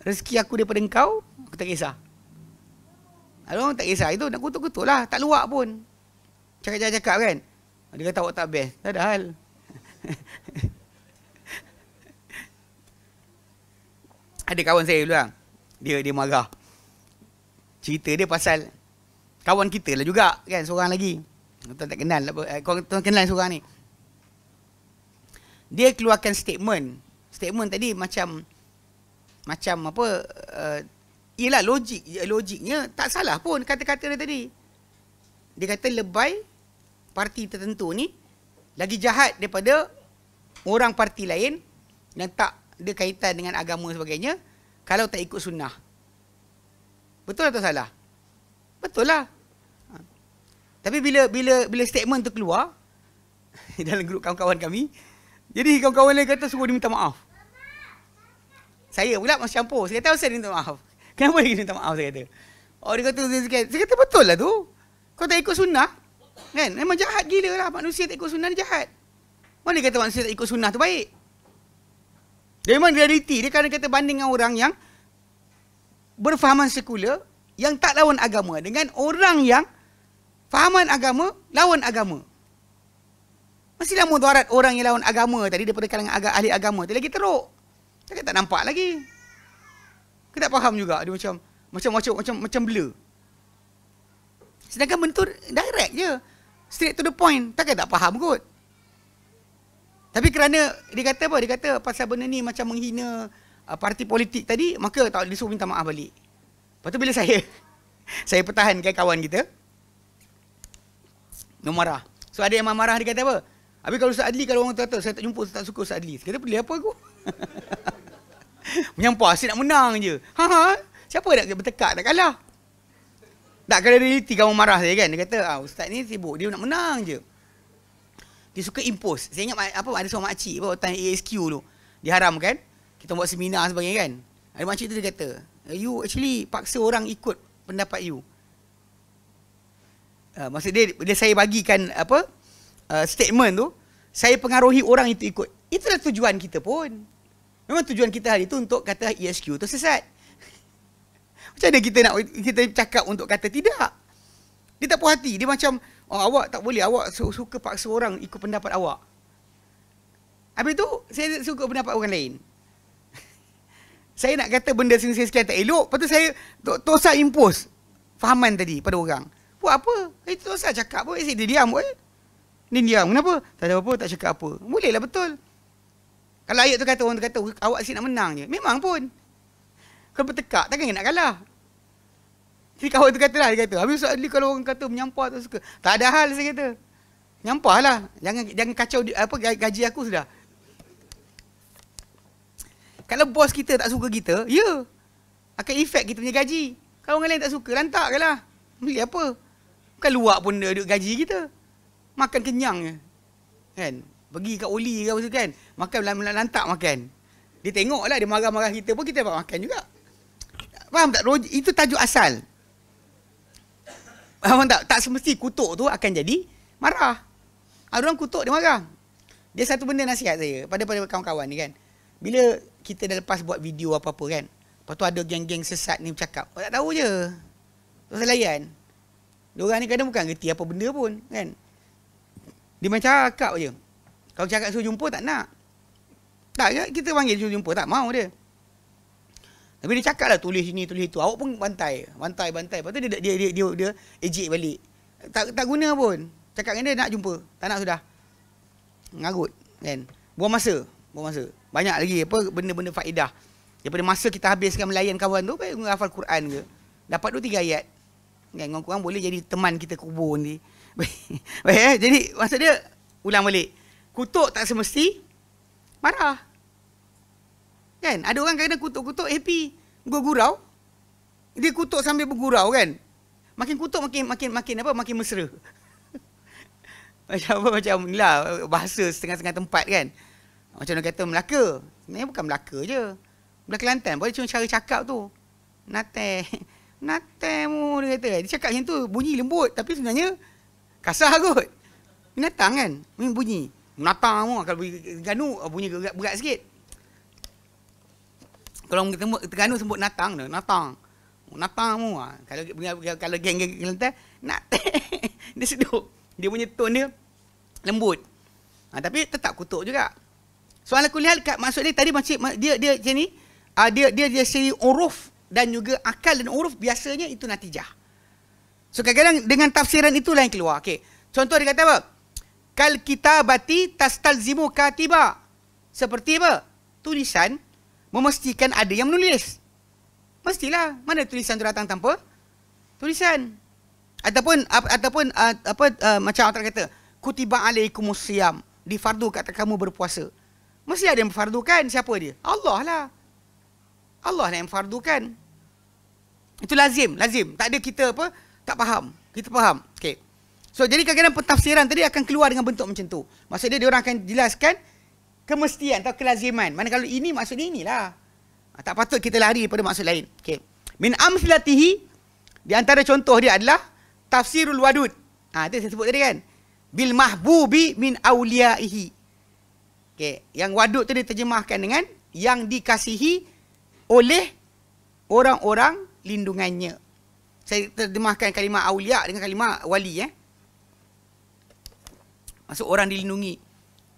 rezeki aku daripada engkau, aku tak kisah. Kalau orang tak kisah itu nak kutuk-kutuklah, tak luak pun. Cakap-cakap kan. Dia kata awak tak best. Tak ada hal. ada kawan saya dulu ah. Dia dia marah. Cerita dia pasal kawan kita lah juga kan seorang lagi. Tuan tak kenal apa lah, eh, tak kenal seorang ni. Dia keluarkan statement. Statement tadi macam macam apa uh, ialah logik ya, logiknya tak salah pun kata-kata dia tadi. Dia kata lebay parti tertentu ni lagi jahat daripada orang parti lain yang tak ada kaitan dengan agama sebagainya kalau tak ikut sunnah. Betul atau salah? Betul lah. Ha. Tapi bila bila bila statement tu keluar dalam grup kawan-kawan kami, jadi kawan-kawan lain kata semua dia minta maaf. Saya pula masih campur. Saya kata, saya minta maaf? Kenapa dia minta maaf? Saya kata. Oh, dia kata, saya kata, kata betul lah tu. Kau tak ikut sunnah. Kan? Memang jahat gila lah. Manusia tak ikut sunnah ni jahat. Mana dia kata manusia tak ikut sunnah tu baik? Dia memang realiti. Dia kadang kata banding dengan orang yang berfahaman sekular yang tak lawan agama dengan orang yang fahaman agama lawan agama. Masihlah mudarat orang yang lawan agama tadi daripada kalangan agak ahli agama tu lagi teruk. tak tak nampak lagi. Kita tak faham juga dia macam macam macam macam macam blur. Sedangkan bentuk direct je. Straight to the point. Takkan tak faham kot. Tapi kerana dia kata apa? Dia kata pasal benda ni macam menghina uh, parti politik tadi, maka tak dia suruh minta maaf balik. Lepas tu bila saya saya pertahankan kawan kita, dia marah. So ada yang marah dia kata apa? Habis kalau Ustaz Adli, kalau orang kata, saya tak jumpa, saya tak suka Ustaz Adli. Saya kata, beli apa aku? Menyampah, saya nak menang je. Ha -ha, siapa nak bertekak, nak kalah? Tak kena realiti kamu marah saya kan? Dia kata, ah, Ustaz ni sibuk, dia nak menang je. Dia suka impose. Saya ingat apa ada seorang makcik bawa tentang ASQ tu. Dia haram kan? Kita buat seminar sebagainya kan? Ada makcik tu dia kata, you actually paksa orang ikut pendapat you. Uh, maksud dia, bila saya bagikan apa uh, statement tu, saya pengaruhi orang itu ikut. Itulah tujuan kita pun. Memang tujuan kita hari itu untuk kata ESQ tu sesat. Macam mana kita nak kita cakap untuk kata tidak? Dia tak puas hati. Dia macam, Oh, awak tak boleh. Awak suka paksa orang ikut pendapat awak. Habis tu, saya suka pendapat orang lain. saya nak kata benda sini sekian tak elok. Lepas tu saya to- tosak impus fahaman tadi pada orang. Buat apa? Itu eh, tosak cakap pun. Eh, eh. Dia diam pun. Ni diam. Kenapa? Tak ada apa-apa. Tak cakap apa. Boleh lah, betul. Kalau ayat tu kata, orang tu kata, oh, awak asyik nak menang je. Memang pun. Kalau bertekak, takkan nak kalah. Si kawan tu kata lah, dia kata. Habis Ustaz Adli kalau orang kata menyampah tak suka. Tak ada hal, saya kata. Menyampah lah. Jangan, jangan kacau di, apa, gaji aku sudah. Kalau bos kita tak suka kita, ya. Yeah. Akan efek kita punya gaji. Kalau orang lain tak suka, lantak ke lah. Beli apa? Bukan luar pun duduk gaji kita. Makan kenyang je. Kan? Pergi kat Oli ke apa tu kan? Makan lantak makan. Dia tengok lah, dia marah-marah kita pun kita dapat makan juga. Faham tak? Itu tajuk asal. Abang tak, tak semesti kutuk tu akan jadi marah. Ada orang kutuk dia marah. Dia satu benda nasihat saya pada pada kawan-kawan ni kan. Bila kita dah lepas buat video apa-apa kan. Lepas tu ada geng-geng sesat ni bercakap. Orang oh, tak tahu je. Terus layan. Diorang ni kadang bukan reti apa benda pun kan. Dia macam cakap je. Kalau cakap suruh jumpa tak nak. Tak, kita panggil suruh jumpa tak mau dia. Tapi dia cakap lah tulis ni tulis itu Awak pun bantai. Bantai bantai. Lepas tu dia dia dia dia, dia ejek balik. Tak tak guna pun. Cakap dengan dia nak jumpa. Tak nak sudah. Ngarut kan. Buang masa. Buang masa. Banyak lagi apa benda-benda faedah. Daripada masa kita habiskan melayan kawan tu baik guna hafal Quran ke. Dapat dua tiga ayat. Kan orang kurang boleh jadi teman kita kubur ni. Baik. baik eh? Jadi maksud dia ulang balik. Kutuk tak semesti marah. Kan? Ada orang kadang kutuk-kutuk happy. Eh, Gurau-gurau. Dia kutuk sambil bergurau kan? Makin kutuk makin makin makin apa? Makin mesra. macam apa macam lah bahasa setengah-setengah tempat kan. Macam nak kata Melaka. Sebenarnya bukan Melaka je. Belah Kelantan boleh cuma cara cakap tu. Nate. Nate mu dia kata. Dia cakap macam tu bunyi lembut tapi sebenarnya kasar kot. Binatang kan? Bunyi. Binatang mu kalau bunyi ganu bunyi berat, berat sikit kalau kita ketemu Terengganu sebut natang tu, natang. Natang mu ah. Kalau kalau geng-geng Kelantan, nak Dia sedut. Dia punya tone dia lembut. Ha, tapi tetap kutuk juga. Soalan aku lihat kat maksud dia tadi macam dia dia macam ni, ah, dia dia dia seri uruf dan juga akal dan uruf biasanya itu natijah. So kadang-kadang dengan tafsiran itulah yang keluar. Okey. Contoh dia kata apa? Kal kitabati tastalzimu katiba. Seperti apa? Tulisan memastikan ada yang menulis. Mestilah mana tulisan tu datang tanpa tulisan ataupun apa, ataupun uh, apa uh, macam orang kata kutiba alaikum siyam difardu kata kamu berpuasa. Mesti ada yang memfardukan siapa dia? Allah lah. Allah lah yang memfardukan. Itu lazim, lazim. Tak ada kita apa tak faham. Kita faham. Okey. So jadi kajian pentafsiran tadi akan keluar dengan bentuk macam tu. Maksud dia dia orang akan jelaskan kemestian atau kelaziman. Mana kalau ini maksud ini inilah. Ah, tak patut kita lari pada maksud lain. Okay. Min amsilatihi, di antara contoh dia adalah tafsirul wadud. Ha, itu saya sebut tadi kan. Bil mahbubi min awliyaihi. Okay. Yang wadud tu diterjemahkan dengan yang dikasihi oleh orang-orang lindungannya. Saya terjemahkan kalimah awliya dengan kalimah wali. Eh. Maksud orang dilindungi.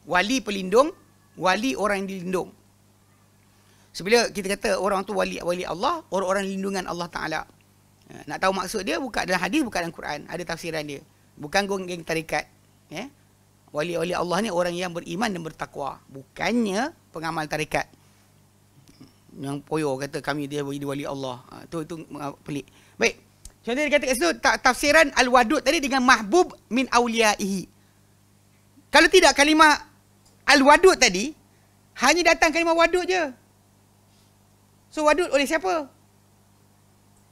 Wali pelindung wali orang yang dilindung. Sebila kita kata orang tu wali wali Allah, orang-orang lindungan Allah Taala. Ha, nak tahu maksud dia bukan dalam hadis bukan dalam Quran, ada tafsiran dia. Bukan geng-geng tarikat, ya. Wali-wali Allah ni orang yang beriman dan bertakwa, bukannya pengamal tarikat. Yang poyo kata kami dia jadi wali Allah. Ha, tu itu uh, pelik. Baik. Contoh dia kata kat situ tafsiran Al-Wadud tadi dengan mahbub min auliyaihi. Kalau tidak kalimah al-wadud tadi hanya datang kalimah wadud je. So wadud oleh siapa?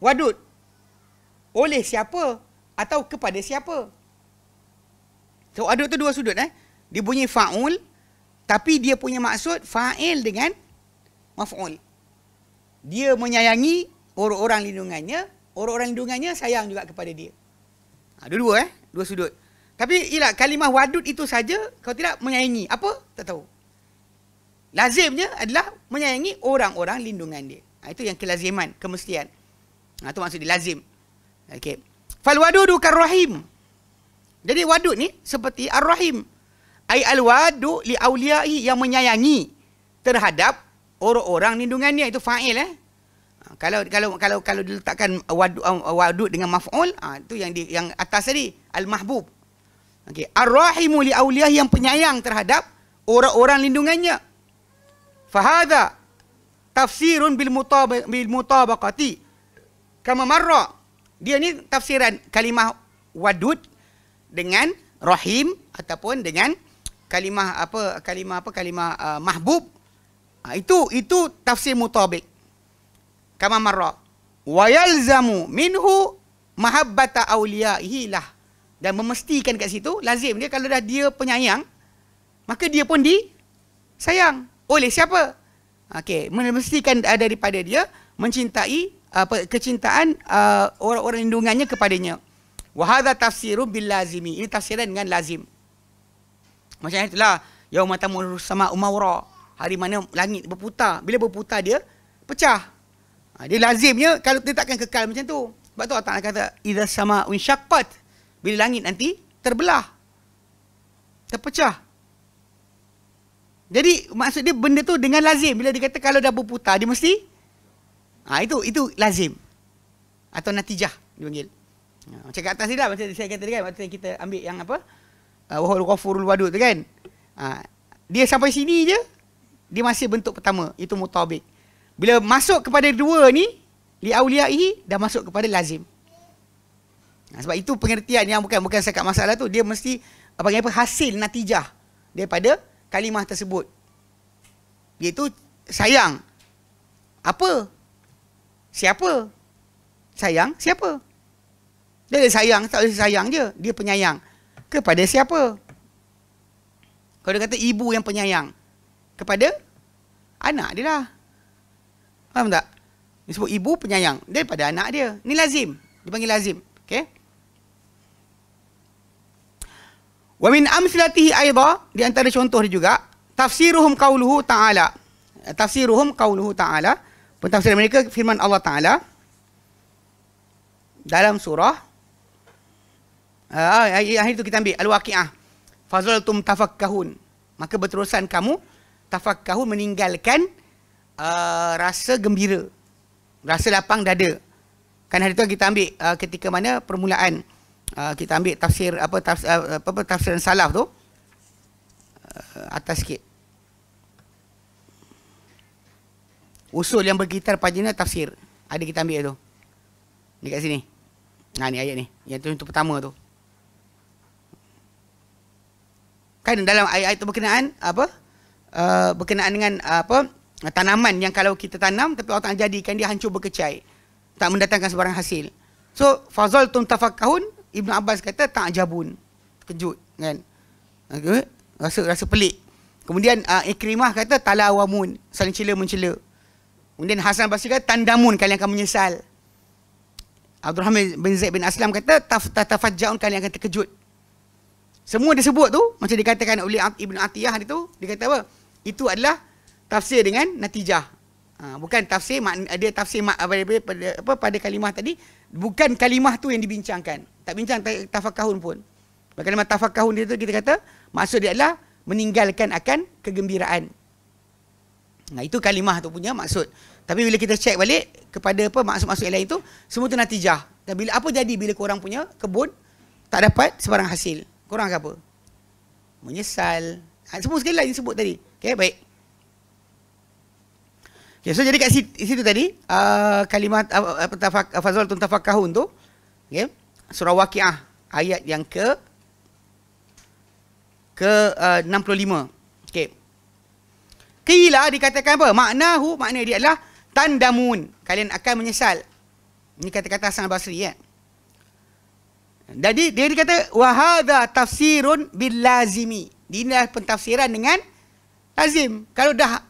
Wadud oleh siapa atau kepada siapa? So wadud tu dua sudut eh. Dia bunyi faul tapi dia punya maksud fa'il dengan maf'ul. Dia menyayangi orang-orang lindungannya, orang-orang lindungannya sayang juga kepada dia. Ada ha, dua-dua eh, dua sudut. Tapi ialah kalimah wadud itu saja kau tidak menyayangi. Apa? Tak tahu. Lazimnya adalah menyayangi orang-orang lindungan dia. Ha, itu yang kelaziman, kemestian. Ha, itu maksud dia, lazim. Okay. Fal wadudu karrahim. Jadi wadud ni seperti arrahim rahim Ai al wadu li awliya'i yang menyayangi terhadap orang-orang lindungan dia. Itu fa'il eh. Ha, kalau kalau kalau kalau diletakkan wadud, wadud dengan maf'ul, ha, itu yang di, yang atas tadi, al-mahbub. Okey, arrahimu li auliyah yang penyayang terhadap orang-orang lindungannya. Fahada tafsirun bil bil Kama marra. Dia ni tafsiran kalimah wadud dengan rahim ataupun dengan kalimah apa kalimah apa kalimah uh, mahbub. Ha, itu itu tafsir mutabik. Kama marra. Wa yalzamu minhu mahabbata auliyahi lah dan memestikan kat situ lazim dia kalau dah dia penyayang maka dia pun di sayang oleh siapa okey memestikan ah, daripada dia mencintai apa ah, kecintaan uh, orang-orang lindungannya kepadanya wa hadha tafsiru bil lazimi ini tafsiran dengan lazim macam itulah yauma tamur sama umawra hari mana langit berputar bila berputar dia pecah dia lazimnya kalau dia takkan kekal macam tu sebab tu Allah Taala kata idza sama unshaqqat bila langit nanti terbelah. Terpecah. Jadi maksud dia benda tu dengan lazim bila dia kata kalau dah berputar dia mesti ha, itu itu lazim. Atau natijah dipanggil. Ha, cakap atas ni lah macam saya kata kan waktu kita ambil yang apa? Ah, Wahul Ghafurul Wadud tu kan. Ha, dia sampai sini je dia masih bentuk pertama itu mutabik. Bila masuk kepada dua ni li auliyahi dah masuk kepada lazim. Ha, sebab itu pengertian yang bukan bukan sekat masalah tu dia mesti apa apa hasil natijah daripada kalimah tersebut. Iaitu sayang. Apa? Siapa? Sayang siapa? Dia ada sayang, tak ada sayang je. Dia penyayang. Kepada siapa? Kalau dia kata ibu yang penyayang. Kepada anak dia lah. Faham tak? Dia sebut ibu penyayang. Daripada anak dia. Ni lazim. Dia panggil lazim. Okay? Wa min amsilatihi aidha di antara contoh dia juga tafsiruhum qauluhu ta'ala. Tafsiruhum qauluhu ta'ala. Pentafsiran mereka firman Allah Ta'ala dalam surah Ah, uh, akhir itu kita ambil al-waqiah. Fazaltum tafakkahun. Maka berterusan kamu tafakkahun meninggalkan uh, rasa gembira. Rasa lapang dada. Kan hari itu kita ambil uh, ketika mana permulaan. Ah, kita ambil tafsir apa tafsir ah, apa, apa tafsir salaf tu uh, atas sikit usul yang berkaitan pagina tafsir ada kita ambil tu ni kat sini nah ni ayat ni yang tu untuk tu pertama tu kan dalam ayat-ayat tu berkenaan apa uh, berkenaan dengan uh, apa tanaman yang kalau kita tanam tapi orang tak jadikan dia hancur berkecai tak mendatangkan sebarang hasil so fazal tum tafakkahun Ibn Abbas kata tak jabun. Terkejut kan. Okay. Rasa rasa pelik. Kemudian uh, Ikrimah kata talawamun. Saling cela mencela. Kemudian Hasan Basri kata tandamun kalian akan menyesal. Abdul Rahman bin Zaid bin Aslam kata taf tafajjaun kalian akan terkejut. Semua disebut tu macam dikatakan oleh Ibn Atiyah hari tu dia kata apa? Itu adalah tafsir dengan natijah. Ha, bukan tafsir mak, dia tafsir mak, apa, apa, apa, apa pada kalimah tadi bukan kalimah tu yang dibincangkan. Tak bincang tafakahun pun. Kalimah tafakahun dia tu kita kata maksud dia adalah meninggalkan akan kegembiraan. Nah itu kalimah tu punya maksud. Tapi bila kita cek balik kepada apa maksud-maksud lain tu semua tu natijah. Dan bila apa jadi bila korang punya kebun tak dapat sebarang hasil? Korang akan apa? Menyesal. Ha, semua sekali lah sebut tadi. Okey baik. Okay, so jadi kat situ, situ tadi uh, kalimat apa uh, uh tafak uh, fazal tentang tu. Okey. Surah Waqiah ayat yang ke ke uh, 65. Okey. Qila dikatakan apa? Maknahu makna dia adalah tandamun. Kalian akan menyesal. Ini kata-kata Hasan Al-Basri ya. Jadi dia kata wa hadha tafsirun bil lazimi. Ini adalah pentafsiran dengan lazim. Kalau dah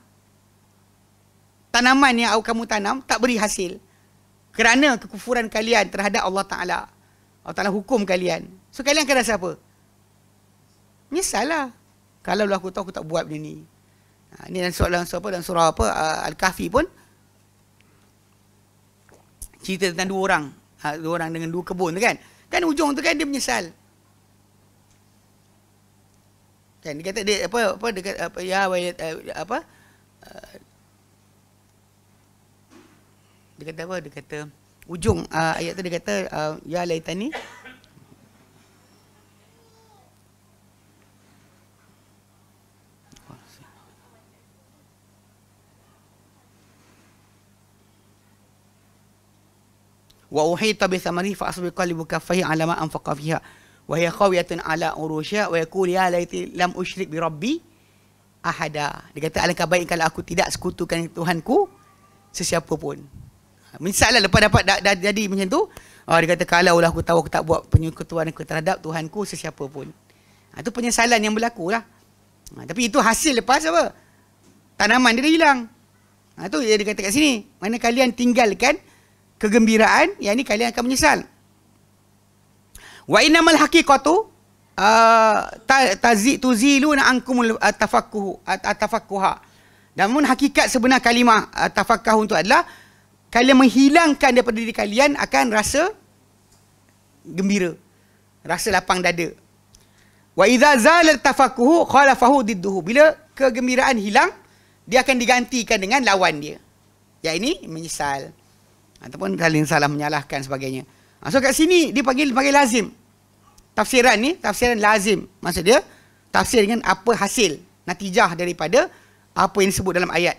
tanaman yang awak kamu tanam tak beri hasil kerana kekufuran kalian terhadap Allah Ta'ala. Allah Ta'ala hukum kalian. So, kalian kena rasa apa? Nyesal lah. Kalau lah aku tahu, aku tak buat benda ni. Ha, ini dan surah, dalam surah apa? Dalam surah apa? Ah, Al-Kahfi pun. Cerita tentang dua orang. Ha, dua orang dengan dua kebun tu kan? Kan ujung tu kan dia menyesal. Kan? Dia kata dia apa? apa dekat apa, ya, eh, apa ah, dia kata apa dia kata ujung uh, ayat tu dia kata uh, ya laitani wa uhita bi samari fa asbi qalbu kafahi ala ma anfaqa fiha wa hiya khawiyatun ala urusha wa yaqul ya laiti lam usyrik bi rabbi ahada dia alangkah baik kalau aku tidak sekutukan tuhanku sesiapa pun lah lepas dapat dah, dah, jadi macam tu, ah, dia kata kalau lah aku tahu aku tak buat penyekutuan aku terhadap Tuhan Tuhanku sesiapa pun. Ah, itu penyesalan yang berlaku lah. Ah, tapi itu hasil lepas apa? Tanaman dia hilang. itu ah, yang dia kata kat sini. Mana kalian tinggalkan kegembiraan, yang ini kalian akan menyesal. Wa innamal haqiqatu ah, tazi tuzilu na ankum ah, tafakkuh tafakkuha. Namun hakikat sebenar kalimah tafakkuh untuk adalah kalian menghilangkan daripada diri kalian akan rasa gembira rasa lapang dada wa idza zala tafakkuhu fahu didduhu bila kegembiraan hilang dia akan digantikan dengan lawan dia yang ini menyesal ataupun saling salah menyalahkan sebagainya ha, so kat sini dia panggil panggil lazim tafsiran ni tafsiran lazim maksud dia tafsir dengan apa hasil natijah daripada apa yang disebut dalam ayat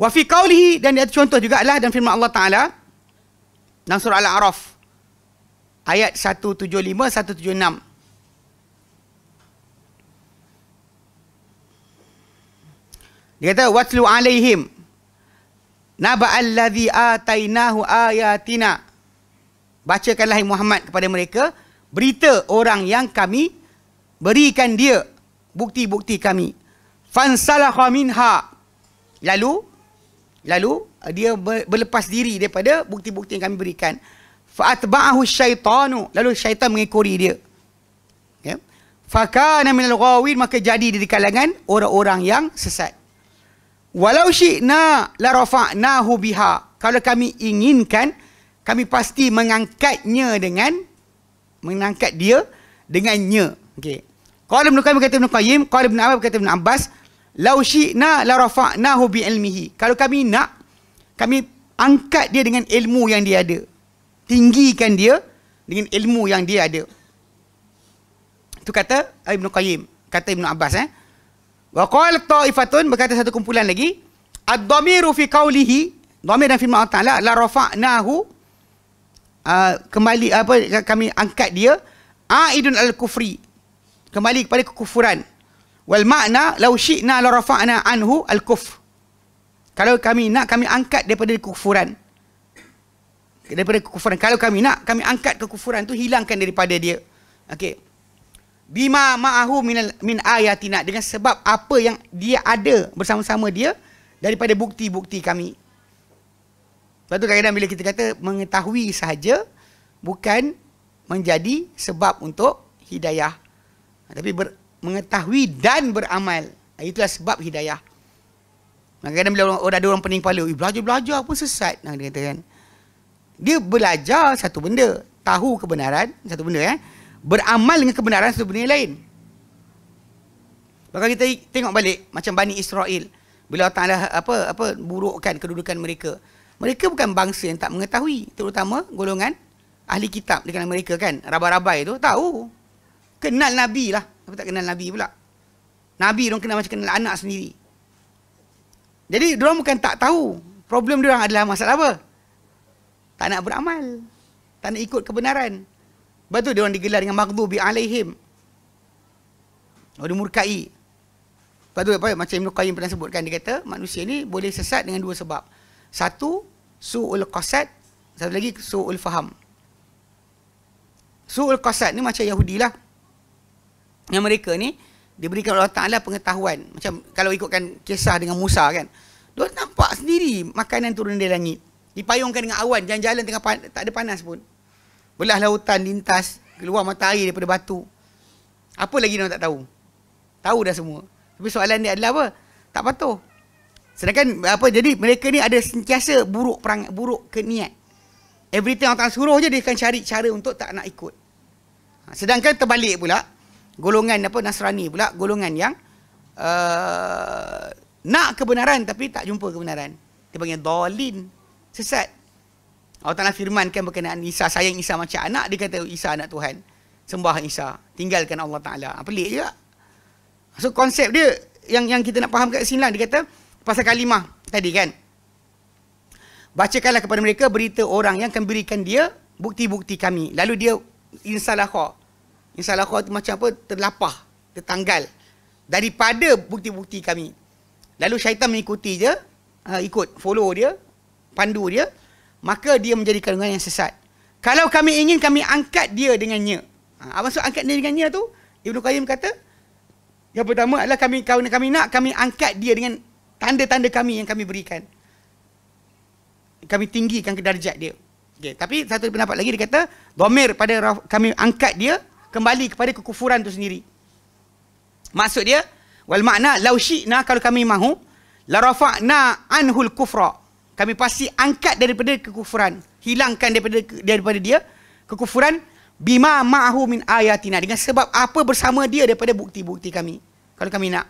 Wa fi qawlihi dan dia contoh juga adalah dan firman Allah Taala dalam surah Al-Araf ayat 175 176. Dia kata waslu alaihim naba allazi atainahu ayatina Bacakanlah Muhammad kepada mereka berita orang yang kami berikan dia bukti-bukti kami. Fansalakha minha. Lalu Lalu uh, dia berlepas diri daripada bukti-bukti yang kami berikan. Fa'atba'ahu syaitanu. Lalu syaitan mengikuri dia. Ya. Fakana minal ghawin maka jadi di kalangan orang-orang yang sesat. Walau syi'na la rafa'nahu biha. Kalau kami inginkan kami pasti mengangkatnya dengan mengangkat dia dengannya. Okey. Qala Ibn Qayyim kata Ibn Qayyim, Qala Ibn Abbas kata Ibn Abbas, Lau syi'na la rafa'nahu ilmihi. Kalau kami nak, kami angkat dia dengan ilmu yang dia ada. Tinggikan dia dengan ilmu yang dia ada. Itu kata Ibn Qayyim. Kata Ibn Abbas. Eh? Wa qal ta'ifatun berkata satu kumpulan lagi. Ad-damiru fi qawlihi. Damir dan firman Allah Ta'ala. La rafa'nahu. Uh, kembali apa kami angkat dia. A'idun al-kufri. Kembali kepada kekufuran wal makna law syi'na la rafa'na anhu al kuf kalau kami nak kami angkat daripada kekufuran daripada kekufuran kalau kami nak kami angkat kekufuran tu hilangkan daripada dia okey bima ma'ahu min min ayatina dengan sebab apa yang dia ada bersama-sama dia daripada bukti-bukti kami sebab tu kadang-kadang bila kita kata mengetahui sahaja bukan menjadi sebab untuk hidayah tapi ber, mengetahui dan beramal. Ah, itulah sebab hidayah. Maka kadang bila orang, ada orang pening kepala, belajar-belajar pun sesat. Nah, dia kata kan. Dia belajar satu benda. Tahu kebenaran, satu benda. Eh? Beramal dengan kebenaran satu benda yang lain. Maka kita tengok balik, macam Bani Israel. Bila Allah Ta'ala apa, apa, burukkan kedudukan mereka. Mereka bukan bangsa yang tak mengetahui. Terutama golongan ahli kitab di kalangan mereka kan. Rabai-rabai tu tahu. Kenal Nabi lah. Tapi tak kenal Nabi pula. Nabi orang kenal macam kenal anak sendiri. Jadi orang bukan tak tahu. Problem orang adalah masalah apa? Tak nak beramal. Tak nak ikut kebenaran. Lepas tu orang digelar dengan maghdubi alaihim. Orang murkai. Lepas tu apa? macam Ibn Qayyim pernah sebutkan. Dia kata manusia ni boleh sesat dengan dua sebab. Satu, su'ul qasad. Satu lagi, su'ul faham. Su'ul qasad ni macam Yahudi lah yang mereka ni diberikan oleh Allah Ta'ala pengetahuan macam kalau ikutkan kisah dengan Musa kan dia nampak sendiri makanan turun dari langit dipayungkan dengan awan jalan-jalan tengah pan- tak ada panas pun belah lautan lintas keluar matahari daripada batu apa lagi dia tak tahu tahu dah semua tapi soalan dia adalah apa tak patuh sedangkan apa jadi mereka ni ada sentiasa buruk perang buruk ke niat everything orang tak suruh je dia akan cari cara untuk tak nak ikut ha, sedangkan terbalik pula golongan apa Nasrani pula golongan yang uh, nak kebenaran tapi tak jumpa kebenaran. Dia panggil dolin, sesat. Allah Ta'ala firmankan berkenaan Isa, sayang Isa macam anak, dia kata Isa anak Tuhan. Sembah Isa, tinggalkan Allah Ta'ala. Ah, pelik juga. So konsep dia yang yang kita nak faham kat sini lah, dia kata pasal kalimah tadi kan. Bacakanlah kepada mereka berita orang yang akan berikan dia bukti-bukti kami. Lalu dia insalakha, Insya Allah itu macam apa terlapah, tertanggal daripada bukti-bukti kami. Lalu syaitan mengikuti je, uh, ah, ikut follow dia, pandu dia, maka dia menjadi kandungan yang sesat. Kalau kami ingin kami angkat dia dengannya. Ha, ah, apa maksud angkat dia dengannya tu? Ibnu Qayyim kata yang pertama adalah kami kau kami nak kami angkat dia dengan tanda-tanda kami yang kami berikan. Kami tinggikan kedarjat dia. Okay. Tapi satu pendapat lagi dia kata, domir pada kami angkat dia kembali kepada kekufuran itu sendiri. Maksud dia, wal makna lau syi'na kalau kami mahu, la rafa'na anhul kufra. Kami pasti angkat daripada kekufuran, hilangkan daripada daripada dia kekufuran bima ma'ahu min ayatina dengan sebab apa bersama dia daripada bukti-bukti kami. Kalau kami nak.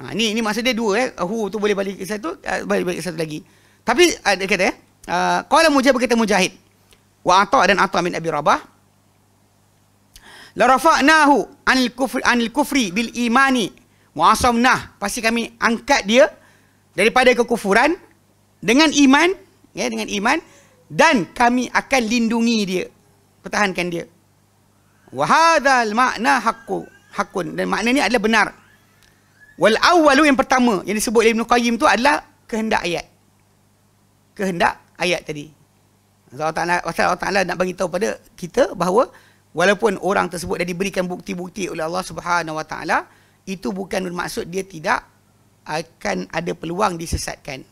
Ha, ini, ini maksud dia dua eh. Hu tu boleh balik satu, eh, balik, balik satu lagi. Tapi ada kata eh, uh, qala mujahid berkata mujahid. Wa ata dan ata min Abi Rabah La rafa'nahu anil kufri, anil kufri bil imani mu'asamnah. Pasti kami angkat dia daripada kekufuran dengan iman, ya, dengan iman dan kami akan lindungi dia, pertahankan dia. Wa hadzal makna haqqu hakun dan makna ni adalah benar. Wal awwalu yang pertama yang disebut oleh Ibn Qayyim tu adalah kehendak ayat. Kehendak ayat tadi. Allah Taala Allah Taala nak bagi tahu pada kita bahawa walaupun orang tersebut dah diberikan bukti-bukti oleh Allah Subhanahu Wa Taala itu bukan bermaksud dia tidak akan ada peluang disesatkan.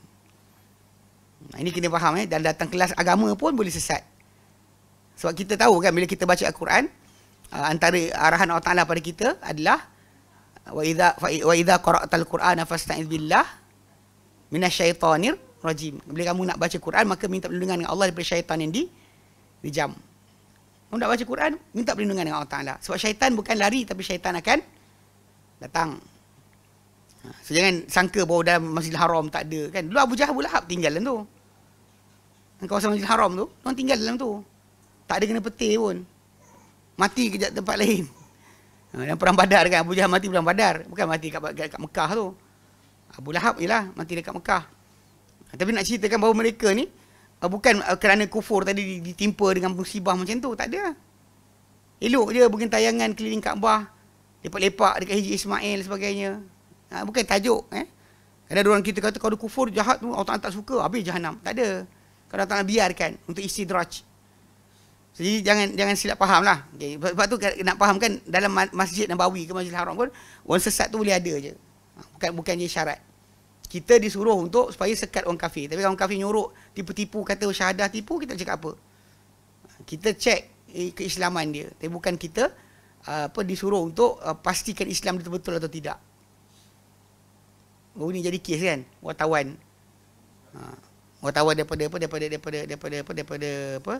Nah, ini kena faham eh dan datang kelas agama pun boleh sesat. Sebab kita tahu kan bila kita baca Al-Quran uh, antara arahan Allah Taala pada kita adalah wa idza wa idza qara'tal qur'ana fasta'iz billah minasyaitonir rajim. Bila kamu nak baca Quran maka minta perlindungan dengan Allah daripada syaitan yang di dijam. Orang nak baca Quran, minta perlindungan dengan Allah Ta'ala. Sebab syaitan bukan lari, tapi syaitan akan datang. Ha, so, jangan sangka bahawa dalam Masjid Haram tak ada. Kan? Dulu Abu Jahab lahap tinggal dalam tu. Kawasan Masjid Haram tu, orang tinggal dalam tu. Tak ada kena peti pun. Mati kejap tempat lain. Ha, Dan perang badar kan, Abu Jahab mati perang badar. Bukan mati kat, kat, kat Mekah tu. Abu Lahab je lah, mati dekat Mekah. Ha, tapi nak ceritakan bahawa mereka ni, Uh, bukan uh, kerana kufur tadi ditimpa dengan musibah macam tu. Tak ada. Lah. Elok je bukan tayangan keliling Kaabah. Lepak-lepak dekat hiji Ismail dan sebagainya. Uh, bukan tajuk. Eh? Ada orang kita kata kalau kufur jahat tu Allah tak suka. Habis Jahannam Tak ada. Kalau Allah Ta'ala biarkan untuk isi draj. Jadi jangan jangan silap faham lah. Okay. Sebab tu nak faham kan dalam masjid Nabawi ke masjid haram pun orang sesat tu boleh ada je. Bukan bukan je syarat kita disuruh untuk supaya sekat orang kafir. Tapi orang kafir nyuruk, tipu-tipu kata syahadah tipu, kita cakap apa? Kita cek eh, keislaman dia. Tapi bukan kita ah, apa disuruh untuk ah, pastikan Islam itu betul atau tidak. Oh, ini jadi kes kan wartawan. Ha. Wartawan daripada apa daripada daripada daripada apa daripada apa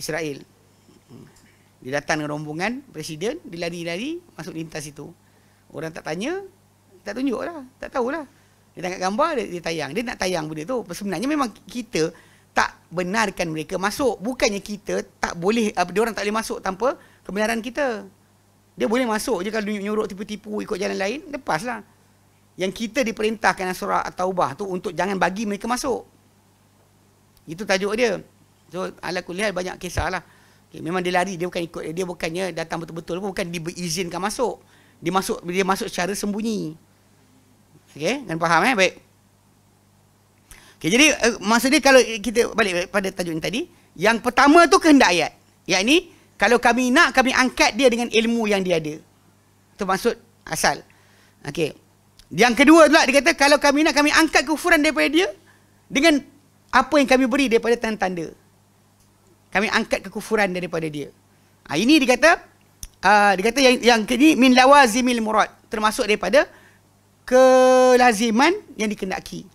Israel. Hmm. Dia datang dengan rombongan presiden, dia lari-lari masuk lintas itu. Orang tak tanya, tak tunjuk lah, tak tahulah. Dia tangkap gambar, dia, dia tayang. Dia nak tayang benda tu. Sebenarnya memang kita tak benarkan mereka masuk. Bukannya kita tak boleh, apa, dia orang tak boleh masuk tanpa kebenaran kita. Dia boleh masuk je kalau nyuruk tipu-tipu ikut jalan lain, lah. Yang kita diperintahkan surah At-Taubah tu untuk jangan bagi mereka masuk. Itu tajuk dia. So, ala kuliah banyak kisah lah. Okay, memang dia lari, dia bukan ikut, dia bukannya datang betul-betul pun, bukan diberizinkan masuk. Dia masuk, dia masuk secara sembunyi. Okey, kan faham eh? Baik. Okey, jadi uh, eh, maksudnya kalau eh, kita balik pada tajuk ni tadi, yang pertama tu kehendak ayat. ini kalau kami nak kami angkat dia dengan ilmu yang dia ada. Itu maksud asal. Okey. Yang kedua pula dia kata kalau kami nak kami angkat kufuran daripada dia dengan apa yang kami beri daripada tanda-tanda. Kami angkat kekufuran daripada dia. Ha, ini dia kata uh, dia kata yang yang ini min lawazimil murad termasuk daripada kelaziman yang dikendaki.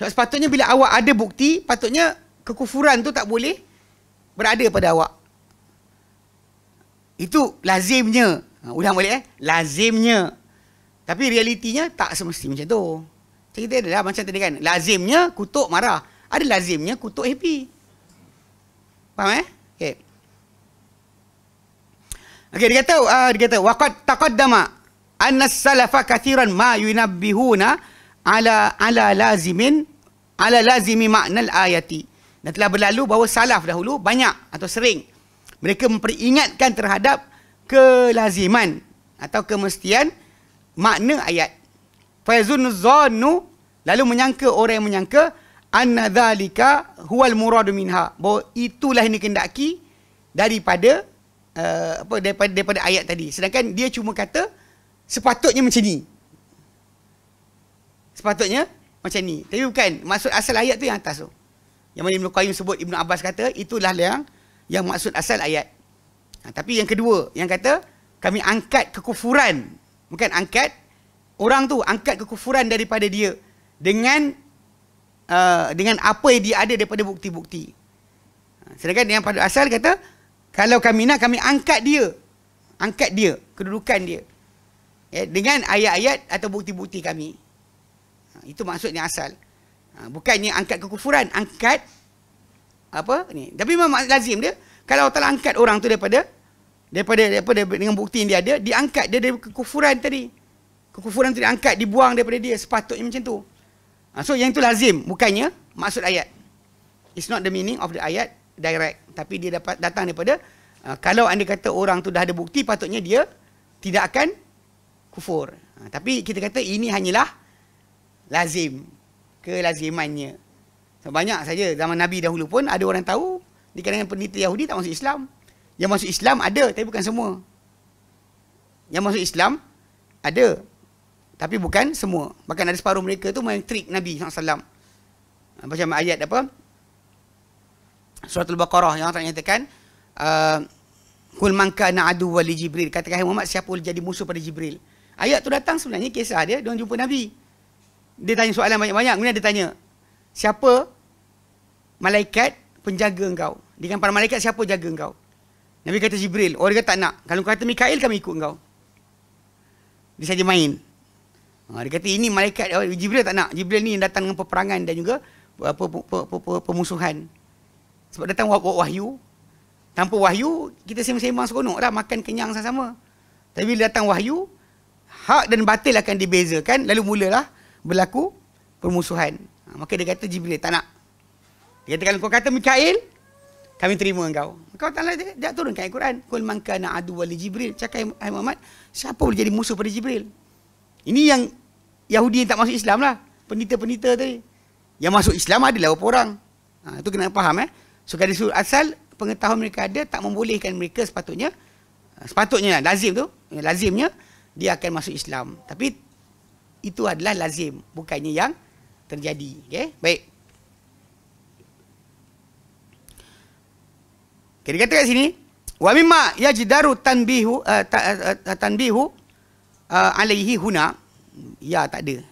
Sebab sepatutnya bila awak ada bukti, patutnya kekufuran tu tak boleh berada pada awak. Itu lazimnya. Ha, ulang balik eh. Lazimnya. Tapi realitinya tak semestinya macam tu. Macam kita lah macam tadi kan. Lazimnya kutuk marah. Ada lazimnya kutuk happy. Faham eh? Okay. Okay, dia kata, uh, dia kata, waqad taqaddama anna salafa kathiran ma yunabbihuna ala ala lazimin ala lazimi makna ayati dan telah berlalu bahawa salaf dahulu banyak atau sering mereka memperingatkan terhadap kelaziman atau kemestian makna ayat fayazun zannu lalu menyangka orang yang menyangka anna dhalika al muradu minha bahawa itulah yang kendaki daripada uh, apa daripada, daripada ayat tadi sedangkan dia cuma kata Sepatutnya macam ni. Sepatutnya macam ni. Tapi bukan. Maksud asal ayat tu yang atas tu. Yang mana Ibn Qayyim sebut, Ibn Abbas kata, itulah yang yang maksud asal ayat. Ha, tapi yang kedua, yang kata, kami angkat kekufuran. Bukan angkat orang tu. Angkat kekufuran daripada dia. Dengan uh, dengan apa yang dia ada daripada bukti-bukti. Ha, sedangkan yang pada asal kata, kalau kami nak, kami angkat dia. Angkat dia. Kedudukan dia ya, dengan ayat-ayat atau bukti-bukti kami. Ha, itu maksudnya asal. Ha, bukannya angkat kekufuran, angkat apa ni? Tapi memang lazim dia kalau telah angkat orang tu daripada daripada apa? dengan bukti yang dia ada, diangkat dia dari kekufuran tadi. Kekufuran tu diangkat, dibuang daripada dia sepatutnya macam tu. Ha, so yang itu lazim, bukannya maksud ayat. It's not the meaning of the ayat direct, tapi dia dapat datang daripada uh, kalau anda kata orang tu dah ada bukti, patutnya dia tidak akan kufur. Ha, tapi kita kata ini hanyalah lazim. Kelazimannya. Banyak saja zaman Nabi dahulu pun ada orang tahu di kalangan peneliti Yahudi tak masuk Islam. Yang masuk Islam ada tapi bukan semua. Yang masuk Islam ada tapi bukan semua. Bahkan ada separuh mereka tu main trik Nabi SAW. Ha, macam ayat apa? Surah Al-Baqarah yang orang nyatakan uh, Kul mangka kana aduwa li Jibril. Katakan Muhammad siapa jadi musuh pada Jibril. Ayat tu datang sebenarnya kisah dia, dia jumpa Nabi. Dia tanya soalan banyak-banyak, kemudian dia tanya, siapa malaikat penjaga engkau? Dengan para malaikat siapa jaga engkau? Nabi kata Jibril. Orang oh, kata tak nak. Kalau kau kata Mikail, kami ikut engkau. Dia saja main. Ha, dia kata ini malaikat eh, Jibril tak nak. Jibril ni yang datang dengan peperangan dan juga apa pemusuhan. Sebab datang wahyu. Tanpa wahyu, kita sembang-sembang seronok dah. Makan kenyang sama-sama. Tapi bila datang wahyu, hak dan batil akan dibezakan lalu mulalah berlaku permusuhan ha, maka dia kata Jibril tak nak dia kata kalau kau kata Mikail kami terima engkau kau tak nak dia turun ke Al-Quran kul mangkana kana adu wali Jibril cakap Ayah Muhammad siapa boleh jadi musuh pada Jibril ini yang Yahudi yang tak masuk Islam lah pendeta-pendeta tadi yang masuk Islam adalah berapa orang ha, itu kena faham eh so kan disuruh asal pengetahuan mereka ada tak membolehkan mereka sepatutnya ha, sepatutnya lah, lazim tu lazimnya dia akan masuk Islam. Tapi itu adalah lazim, bukannya yang terjadi. Okay? Baik. Okay, dia kata kat sini, wa mimma yajdaru tanbihu uh, tanbihu uh, alaihi huna ya tak ada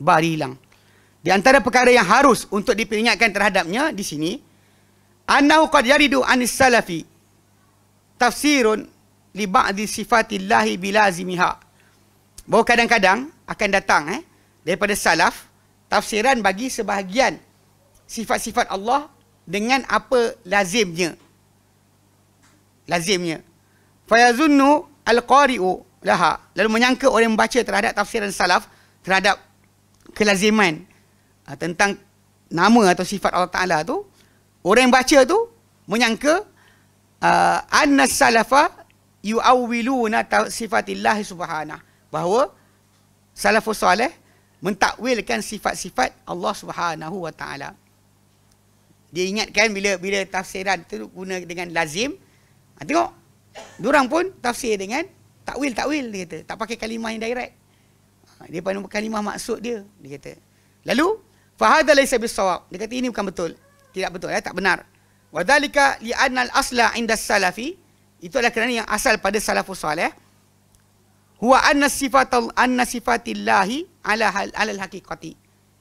bari hilang di antara perkara yang harus untuk diperingatkan terhadapnya di sini annahu qad yaridu anis salafi tafsirun li ba'di sifatillahi bilazimiha bahawa kadang-kadang akan datang eh, daripada salaf, tafsiran bagi sebahagian sifat-sifat Allah dengan apa lazimnya. Lazimnya. Fayazunnu al-qari'u laha. Lalu menyangka orang membaca terhadap tafsiran salaf, terhadap kelaziman ah, tentang nama atau sifat Allah Ta'ala tu, orang yang baca tu menyangka uh, ah, an-nasalafa yu'awwiluna sifatillahi subhanahu bahawa salafus soleh mentakwilkan sifat-sifat Allah Subhanahu wa taala. Dia ingatkan bila bila tafsiran tu guna dengan lazim. Ha, tengok. Durang pun tafsir dengan takwil takwil dia kata. Tak pakai kalimah yang direct. Ha, dia pun kalimah maksud dia dia kata. Lalu fahadha laysa bisawab. Dia kata ini bukan betul. Tidak betul eh? tak benar. Wadhalika li'anna al-asla 'inda salafi itu adalah kerana yang asal pada salafus salih huwa anna sifatul anna sifatillahi ala hal al haqiqati.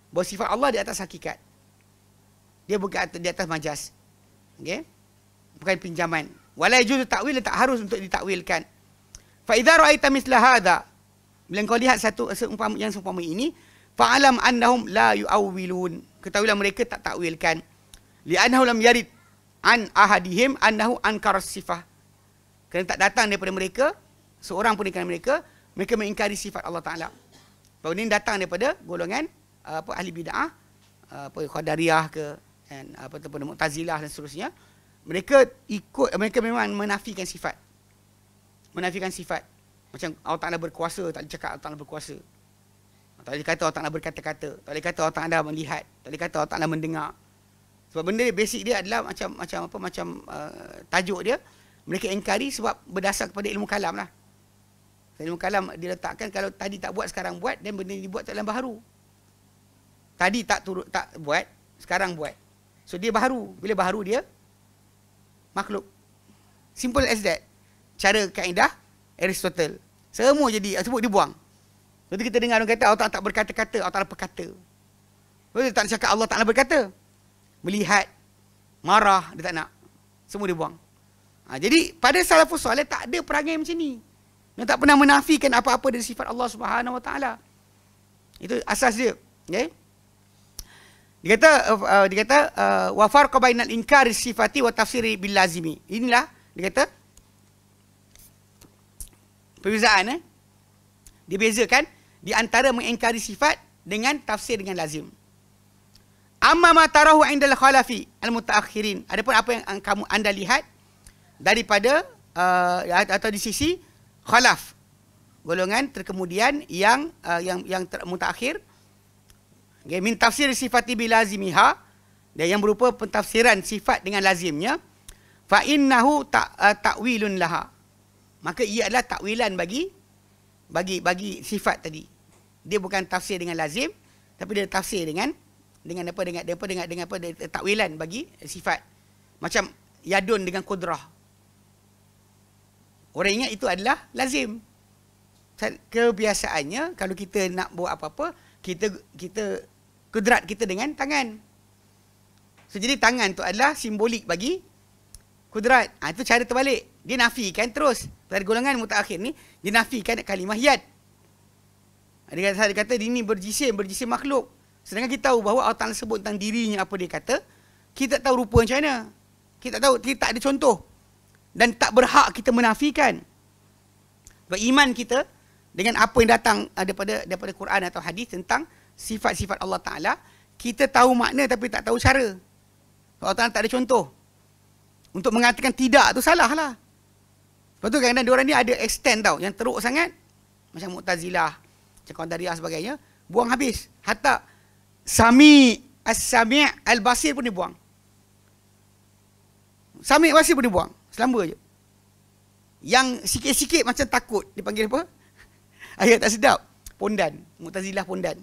Bahawa sifat Allah di atas hakikat. Dia bukan di atas majas. Okey. Bukan pinjaman. Wala yujud ta'wil tak harus untuk ditakwilkan. Fa idza ra'aita misla hadza bila kau lihat satu seumpama yang seumpama ini fa'alam annahum la yu'awwilun. Ketahuilah mereka tak takwilkan. Li'annahu lam yarid an ahadihim annahu ankara sifah. Kerana tak datang daripada mereka seorang pun di mereka mereka mengingkari sifat Allah Taala. Bahawa ini datang daripada golongan uh, apa ahli bidah uh, apa Qadariyah ke dan uh, apa tu pun Mu'tazilah dan seterusnya. Mereka ikut mereka memang menafikan sifat. Menafikan sifat. Macam Allah Taala berkuasa, tak boleh cakap Allah Taala berkuasa. Tak boleh kata Allah Taala berkata-kata, tak boleh kata Allah Taala melihat, tak boleh kata Allah Taala mendengar. Sebab benda ni basic dia adalah macam macam apa macam uh, tajuk dia mereka ingkari sebab berdasar kepada ilmu kalam lah. Tanjung Kalam diletakkan kalau tadi tak buat sekarang buat dan benda ini dibuat dalam baru. Tadi tak turut tak buat, sekarang buat. So dia baru. Bila baru dia makhluk. Simple as that. Cara kaedah Aristotle. Semua jadi ah, sebut dibuang. Nanti kita dengar orang kata Allah tak berkata-kata, Allah tak berkata. Dia tak nak cakap Allah tak nak berkata. Melihat, marah, dia tak nak. Semua dia buang. Ha, jadi pada salafus soleh tak ada perangai macam ni. Dia tak pernah menafikan apa-apa dari sifat Allah Subhanahu Wa Taala. Itu asas dia. Okay? Dia kata uh, dia kata eh, wa farqa bainal inkari sifati wa tafsiri bil lazimi. Inilah dia kata perbezaan eh. Dibezakan di antara mengingkari sifat dengan tafsir dengan lazim. Amma ma tarahu indal khalafi al mutaakhirin. Adapun apa yang kamu anda lihat daripada uh, atau di sisi khalaf golongan terkemudian yang uh, yang yang ter, mutaakhir okay, min tafsir sifat bi lazimiha dan yang berupa pentafsiran sifat dengan lazimnya fa innahu ta, uh, ta'wilun laha maka ia adalah takwilan bagi bagi bagi sifat tadi dia bukan tafsir dengan lazim tapi dia tafsir dengan dengan apa dengan apa dengan dengan apa takwilan bagi sifat macam yadun dengan kudrah Orang ingat itu adalah lazim. Kan? Kebiasaannya kalau kita nak buat apa-apa, kita kita kudrat kita dengan tangan. So, jadi tangan tu adalah simbolik bagi kudrat. Ha, itu cara terbalik. Dia nafikan terus. Dari golongan mutakhir ni, dia nafikan kalimah yad. Ha, dia kata, dia kata ini berjisim, berjisim makhluk. Sedangkan kita tahu bahawa Allah Ta'ala sebut tentang dirinya apa dia kata, kita tak tahu rupa macam mana. Kita tak tahu, kita tak ada contoh dan tak berhak kita menafikan beriman kita dengan apa yang datang eh, daripada daripada Quran atau hadis tentang sifat-sifat Allah Taala kita tahu makna tapi tak tahu cara Allah Taala tak ada contoh untuk mengatakan tidak tu salah lah Lepas tu kadang-kadang diorang ni ada extend tau yang teruk sangat macam Mu'tazilah macam Qadariyah sebagainya buang habis hatta Sami As-Sami' Al-Basir pun dibuang Sami' Al-Basir pun dibuang Selamba je. Yang sikit-sikit macam takut dipanggil apa? Ayat tak sedap. Pondan. Mu'tazilah pondan.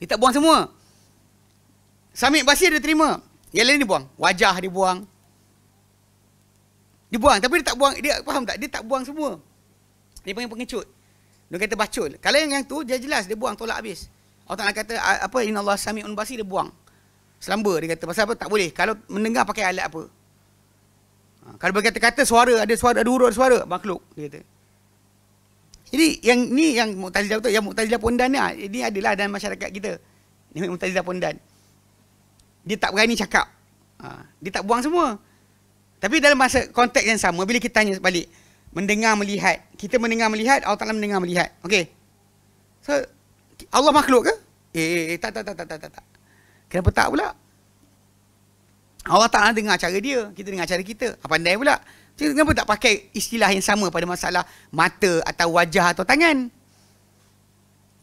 Dia tak buang semua. Samit Basir dia terima. Yang lain dia buang. Wajah dia buang. Dia buang. Tapi dia tak buang. Dia faham tak? Dia tak buang semua. Dia panggil pengecut. Dia kata bacul. Kalau yang, yang tu, dia jelas. Dia buang. Tolak habis. Orang nak kata, apa, Inna Allah Samit Basir, dia buang. Selamba. Dia kata, pasal apa? Tak boleh. Kalau mendengar pakai alat apa. Ha, kalau berkata-kata suara, ada suara, ada huruf suara, makhluk, dia kata. Jadi yang ni yang Muqtazilah betul, yang Muqtazilah pondan ni, ha, ini adalah dalam masyarakat kita. Ini Muqtazilah pondan. Dia tak berani cakap. Ha, dia tak buang semua. Tapi dalam masa konteks yang sama, bila kita tanya balik, mendengar melihat, kita mendengar melihat, Allah Ta'ala mendengar melihat. Okey. So, Allah makhluk ke? Eh, eh, eh, tak, tak, tak, tak, tak, tak. Kenapa tak pula? Allah Ta'ala dengar cara dia, kita dengar cara kita. Apa ah, pandai pula. Jadi kenapa tak pakai istilah yang sama pada masalah mata atau wajah atau tangan?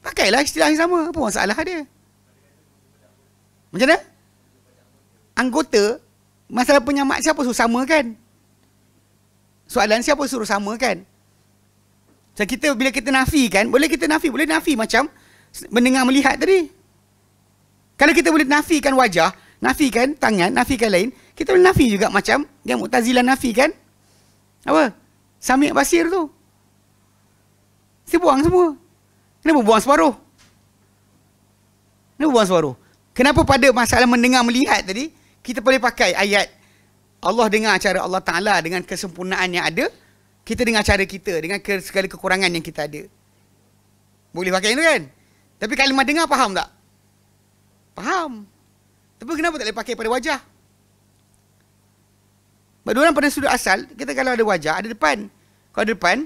Pakailah istilah yang sama. Apa masalah dia? Macam mana? Anggota, masalah penyamak siapa suruh sama kan? Soalan siapa suruh sama kan? So, kita bila kita nafi kan, boleh kita nafi, boleh nafi macam mendengar melihat tadi. Kalau kita boleh nafikan wajah, nafikan tangan, nafikan lain. Kita boleh nafi juga macam yang Mu'tazilah nafikan. Apa? Samik Basir tu. Saya buang semua. Kenapa buang separuh? Kenapa buang separuh? Kenapa pada masalah mendengar melihat tadi, kita boleh pakai ayat Allah dengar cara Allah Ta'ala dengan kesempurnaan yang ada, kita dengar cara kita dengan segala kekurangan yang kita ada. Boleh pakai itu kan? Tapi kalimah dengar faham tak? Faham. Faham. Tapi kenapa tak boleh pakai pada wajah? Sebab orang pada sudut asal, kita kalau ada wajah, ada depan. Kalau ada depan,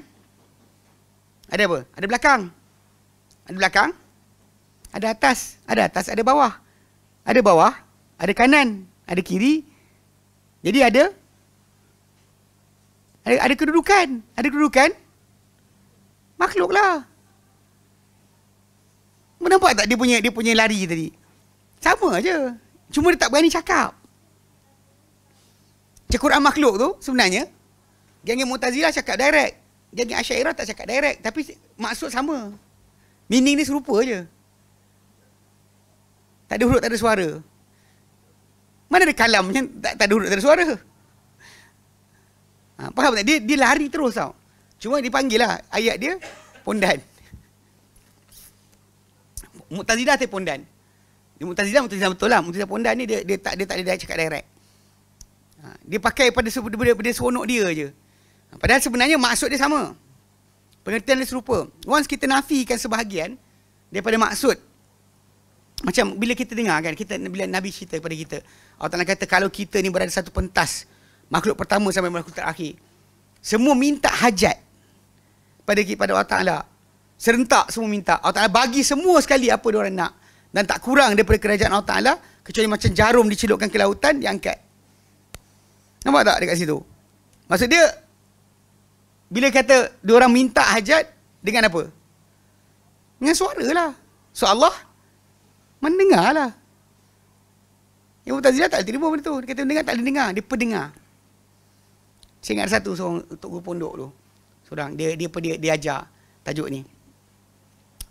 ada apa? Ada belakang. Ada belakang, ada atas. Ada atas, ada bawah. Ada bawah, ada kanan, ada kiri. Jadi ada, ada, ada kedudukan. Ada kedudukan, makhluklah. Menampak tak dia punya dia punya lari tadi? Sama aja. Cuma dia tak berani cakap. Cekuran makhluk tu sebenarnya, geng-geng Mu'tazilah cakap direct. Geng-geng Asyairah tak cakap direct. Tapi maksud sama. Meaning ni serupa je. Tak ada huruf, tak ada suara. Mana ada kalam yang tak, tak ada huruf, tak ada suara. Ha, faham tak? Dia, dia lari terus tau. Cuma dipanggil lah ayat dia, pondan. Mu'tazila tapi pondan. Dia mutazilah mutazilah betul lah. Mutazilah pondan ni dia, dia tak dia tak ada cakap direct. Ha, dia pakai pada benda-benda seronok dia je. Ha, padahal sebenarnya maksud dia sama. Pengertian dia serupa. Once kita nafikan sebahagian daripada maksud. Macam bila kita dengar kan, kita, bila Nabi cerita kepada kita. Allah Ta'ala kata kalau kita ni berada satu pentas. Makhluk pertama sampai makhluk terakhir. Semua minta hajat pada pada Allah Ta'ala. Serentak semua minta. Allah Ta'ala bagi semua sekali apa orang nak dan tak kurang daripada kerajaan Allah Ta'ala kecuali macam jarum dicelupkan ke lautan diangkat nampak tak dekat situ maksud dia bila kata dia orang minta hajat dengan apa dengan suara lah so Allah mendengar lah yang Mutazilah tak terima benda tu dia kata mendengar tak dengar dia pendengar saya ingat satu seorang untuk guru pondok tu seorang dia dia, dia dia dia ajar tajuk ni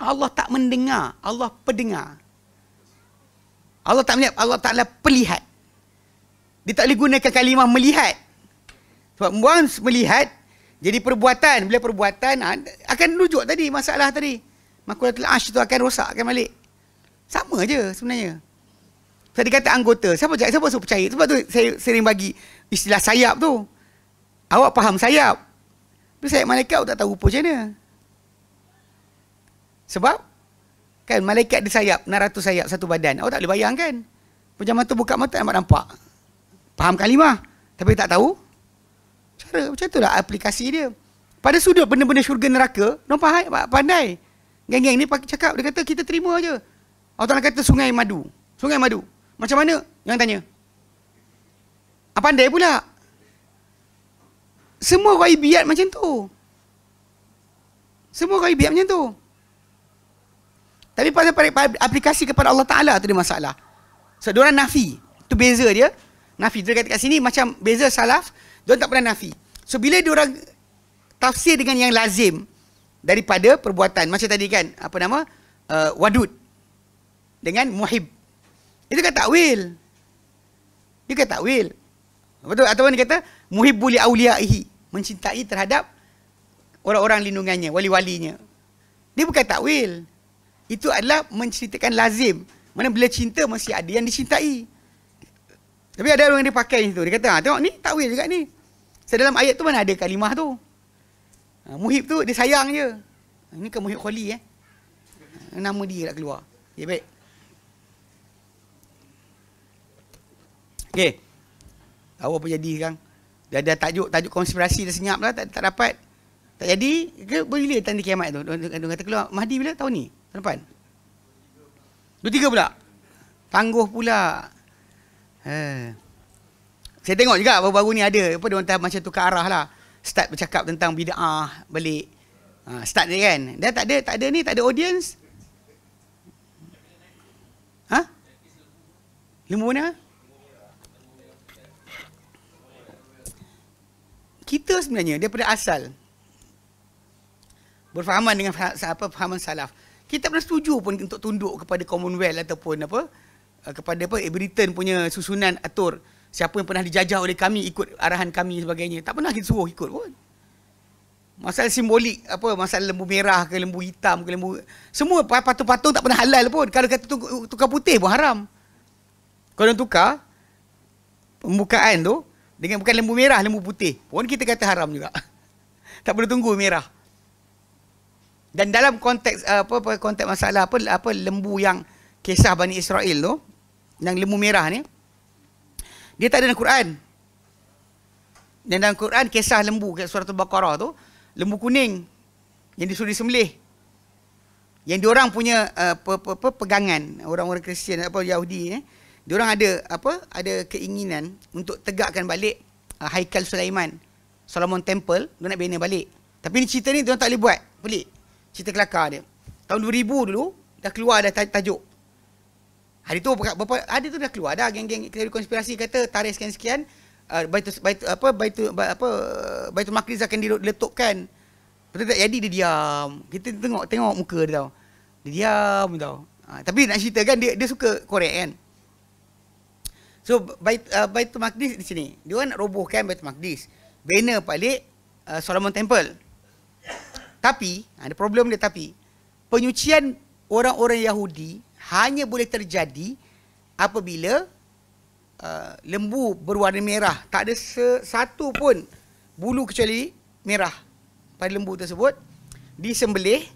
Allah tak mendengar Allah pendengar Allah tak melihat Allah Taala pelihat. Dia tak boleh gunakan kalimah melihat. Sebab once melihat jadi perbuatan, bila perbuatan ah, akan rujuk tadi masalah tadi. Makulatul Ash tu akan rosakkan balik. Sama aje sebenarnya. Saya dikata anggota. Siapa cakap? Siapa suruh percaya? Sebab tu saya sering bagi istilah sayap tu. Awak faham sayap. Tapi sayap malaikat awak tak tahu rupa macam mana. Sebab Kan malaikat dia sayap, 600 sayap satu badan. Awak oh, tak boleh bayangkan. Pejamaah tu buka mata nampak nampak. Faham kalimah. Tapi tak tahu. Cara macam itulah aplikasi dia. Pada sudut benda-benda syurga neraka, nampak pandai. Geng-geng ni pakai cakap, dia kata kita terima aja. Awak nak kata sungai madu. Sungai madu. Macam mana? Yang tanya. Apa ah, pandai pula? Semua raibiat macam tu. Semua raibiat macam tu. Tapi pasal aplikasi kepada Allah Ta'ala tu dia masalah. Sebab so, diorang nafi. itu beza dia. Nafi. Dia kata kat sini macam beza salaf. Dia tak pernah nafi. So bila dia orang tafsir dengan yang lazim daripada perbuatan. Macam tadi kan. Apa nama? Uh, wadud. Dengan muhib. Itu kata takwil. Dia kata takwil. Betul? atau dia kata muhib li awliya'ihi. Mencintai terhadap orang-orang lindungannya, wali-walinya. Dia bukan takwil itu adalah menceritakan lazim. Mana bila cinta masih ada yang dicintai. Tapi ada orang dia pakai itu. Dia kata, ha, tengok ni takwil juga ni. Sebab dalam ayat tu mana ada kalimah tu. Ha, muhib tu dia sayang je. Ha, ini ke Muhib Khali eh. Ha, nama dia nak keluar. Ya baik. Okey. Tahu apa jadi sekarang. Dia ada tajuk, tajuk konspirasi dah senyap lah. Tak, tak dapat. Tak jadi. Ke, lihat tanda kiamat tu? Dia kata keluar. Mahdi bila? Tahun ni? depan. Dua tiga pula. Tangguh pula. Ha. Saya tengok juga baru-baru ni ada apa dia orang macam tukar arah lah. Start bercakap tentang bid'ah balik. Ha, start ni kan. Dia tak ada tak ada ni tak ada audience. Ha? Lima mana? Kita sebenarnya daripada asal berfahaman dengan apa fahaman salaf kita pernah setuju pun untuk tunduk kepada Commonwealth ataupun apa eh, kepada apa eh, Britain punya susunan atur siapa yang pernah dijajah oleh kami ikut arahan kami sebagainya tak pernah kita suruh ikut pun masalah simbolik apa masalah lembu merah ke lembu hitam ke lembu semua patung-patung tak pernah halal pun kalau kata tukar putih pun haram kalau tukar pembukaan tu dengan bukan lembu merah lembu putih pun kita kata haram juga tak perlu tunggu merah dan dalam konteks eh, apa apa konteks masalah apa apa lembu yang kisah Bani Israel tu yang lembu merah ni dia tak ada dalam Quran. Dan dalam Quran kisah lembu kat surah Al-Baqarah tu lembu kuning yang disuruh disembelih. Yang diorang punya apa, apa, apa pegangan orang-orang Kristian apa Yahudi ni eh, diorang ada apa ada keinginan untuk tegakkan balik uh, Haikal Sulaiman Solomon Temple nak bina balik. Tapi ni cerita ni dia tak boleh buat. Pelik cerita kelakar dia. Tahun 2000 dulu dah keluar dah tajuk. Hari tu berapa hari tu dah keluar dah geng-geng teori konspirasi kata tarikh sekian-sekian uh, apa baitu apa baitul maqdis akan diletupkan. Betul tak jadi dia diam. Kita tengok tengok muka dia tau. Dia diam tau. Ha, tapi nak cerita kan dia dia suka korek kan. So bait uh, baitul maqdis di sini. Dia orang nak robohkan baitul maqdis. Banner balik uh, Solomon Temple tapi ha, ada problem dia tapi penyucian orang-orang Yahudi hanya boleh terjadi apabila uh, lembu berwarna merah tak ada satu pun bulu kecuali merah pada lembu tersebut disembelih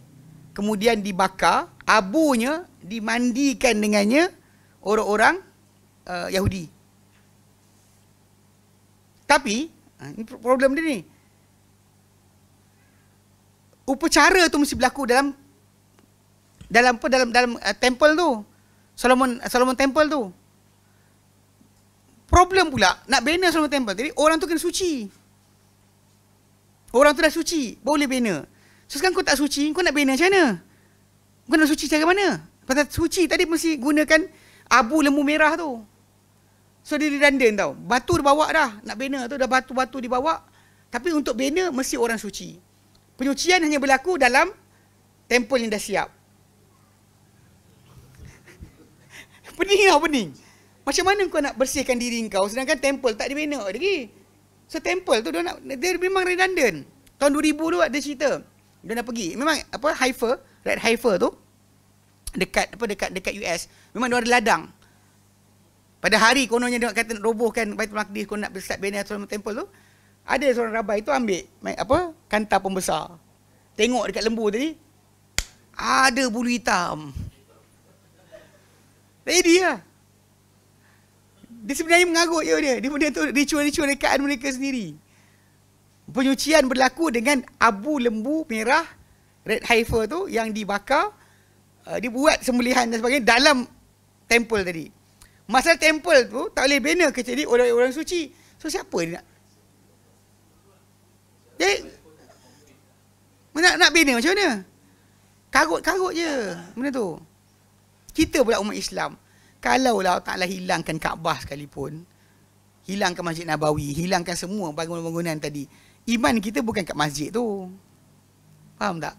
kemudian dibakar abunya dimandikan dengannya orang-orang uh, Yahudi tapi ha, problem dia ni upacara tu mesti berlaku dalam dalam apa dalam dalam uh, temple tu. Solomon eh, Solomon temple tu. Problem pula nak bina Solomon temple. Jadi orang tu kena suci. Orang tu dah suci, boleh bina. So sekarang kau tak suci, kau nak bina macam mana? Kau nak suci cara mana? Pasal suci tadi mesti gunakan abu lembu merah tu. So dia redundant tau. Batu dibawa dah. Nak bina tu dah batu-batu dibawa. Tapi untuk bina mesti orang suci. Penyucian hanya berlaku dalam tempel yang dah siap. pening lah pening. Macam mana kau nak bersihkan diri kau sedangkan tempel tak dibina lagi. So tempel tu dia, nak, dia memang redundant. Tahun 2000 tu ada cerita. Dia nak pergi. Memang apa Haifa, Red Haifa tu dekat apa dekat dekat US memang dia ada ladang. Pada hari kononnya dia kata nak robohkan Baitul Maqdis kau nak start bina Solomon Temple tu, ada seorang rabai tu ambil apa kanta pembesar. Tengok dekat lembu tadi. Ada bulu hitam. Tadi dia. Lah. Dia sebenarnya mengarut je dia. Dia benda tu ritual-ritual rekaan mereka sendiri. Penyucian berlaku dengan abu lembu merah Red Haifa tu yang dibakar uh, eh, dia buat sembelihan dan sebagainya dalam temple tadi. Masalah temple tu tak boleh bina kecuali orang-orang suci. So siapa dia nak nak nak bina macam mana? Karut-karut je benda tu. Kita pula umat Islam. Kalau lah taklah hilangkan Kaabah sekalipun, hilangkan Masjid Nabawi, hilangkan semua bangunan-bangunan tadi. Iman kita bukan kat masjid tu. Faham tak?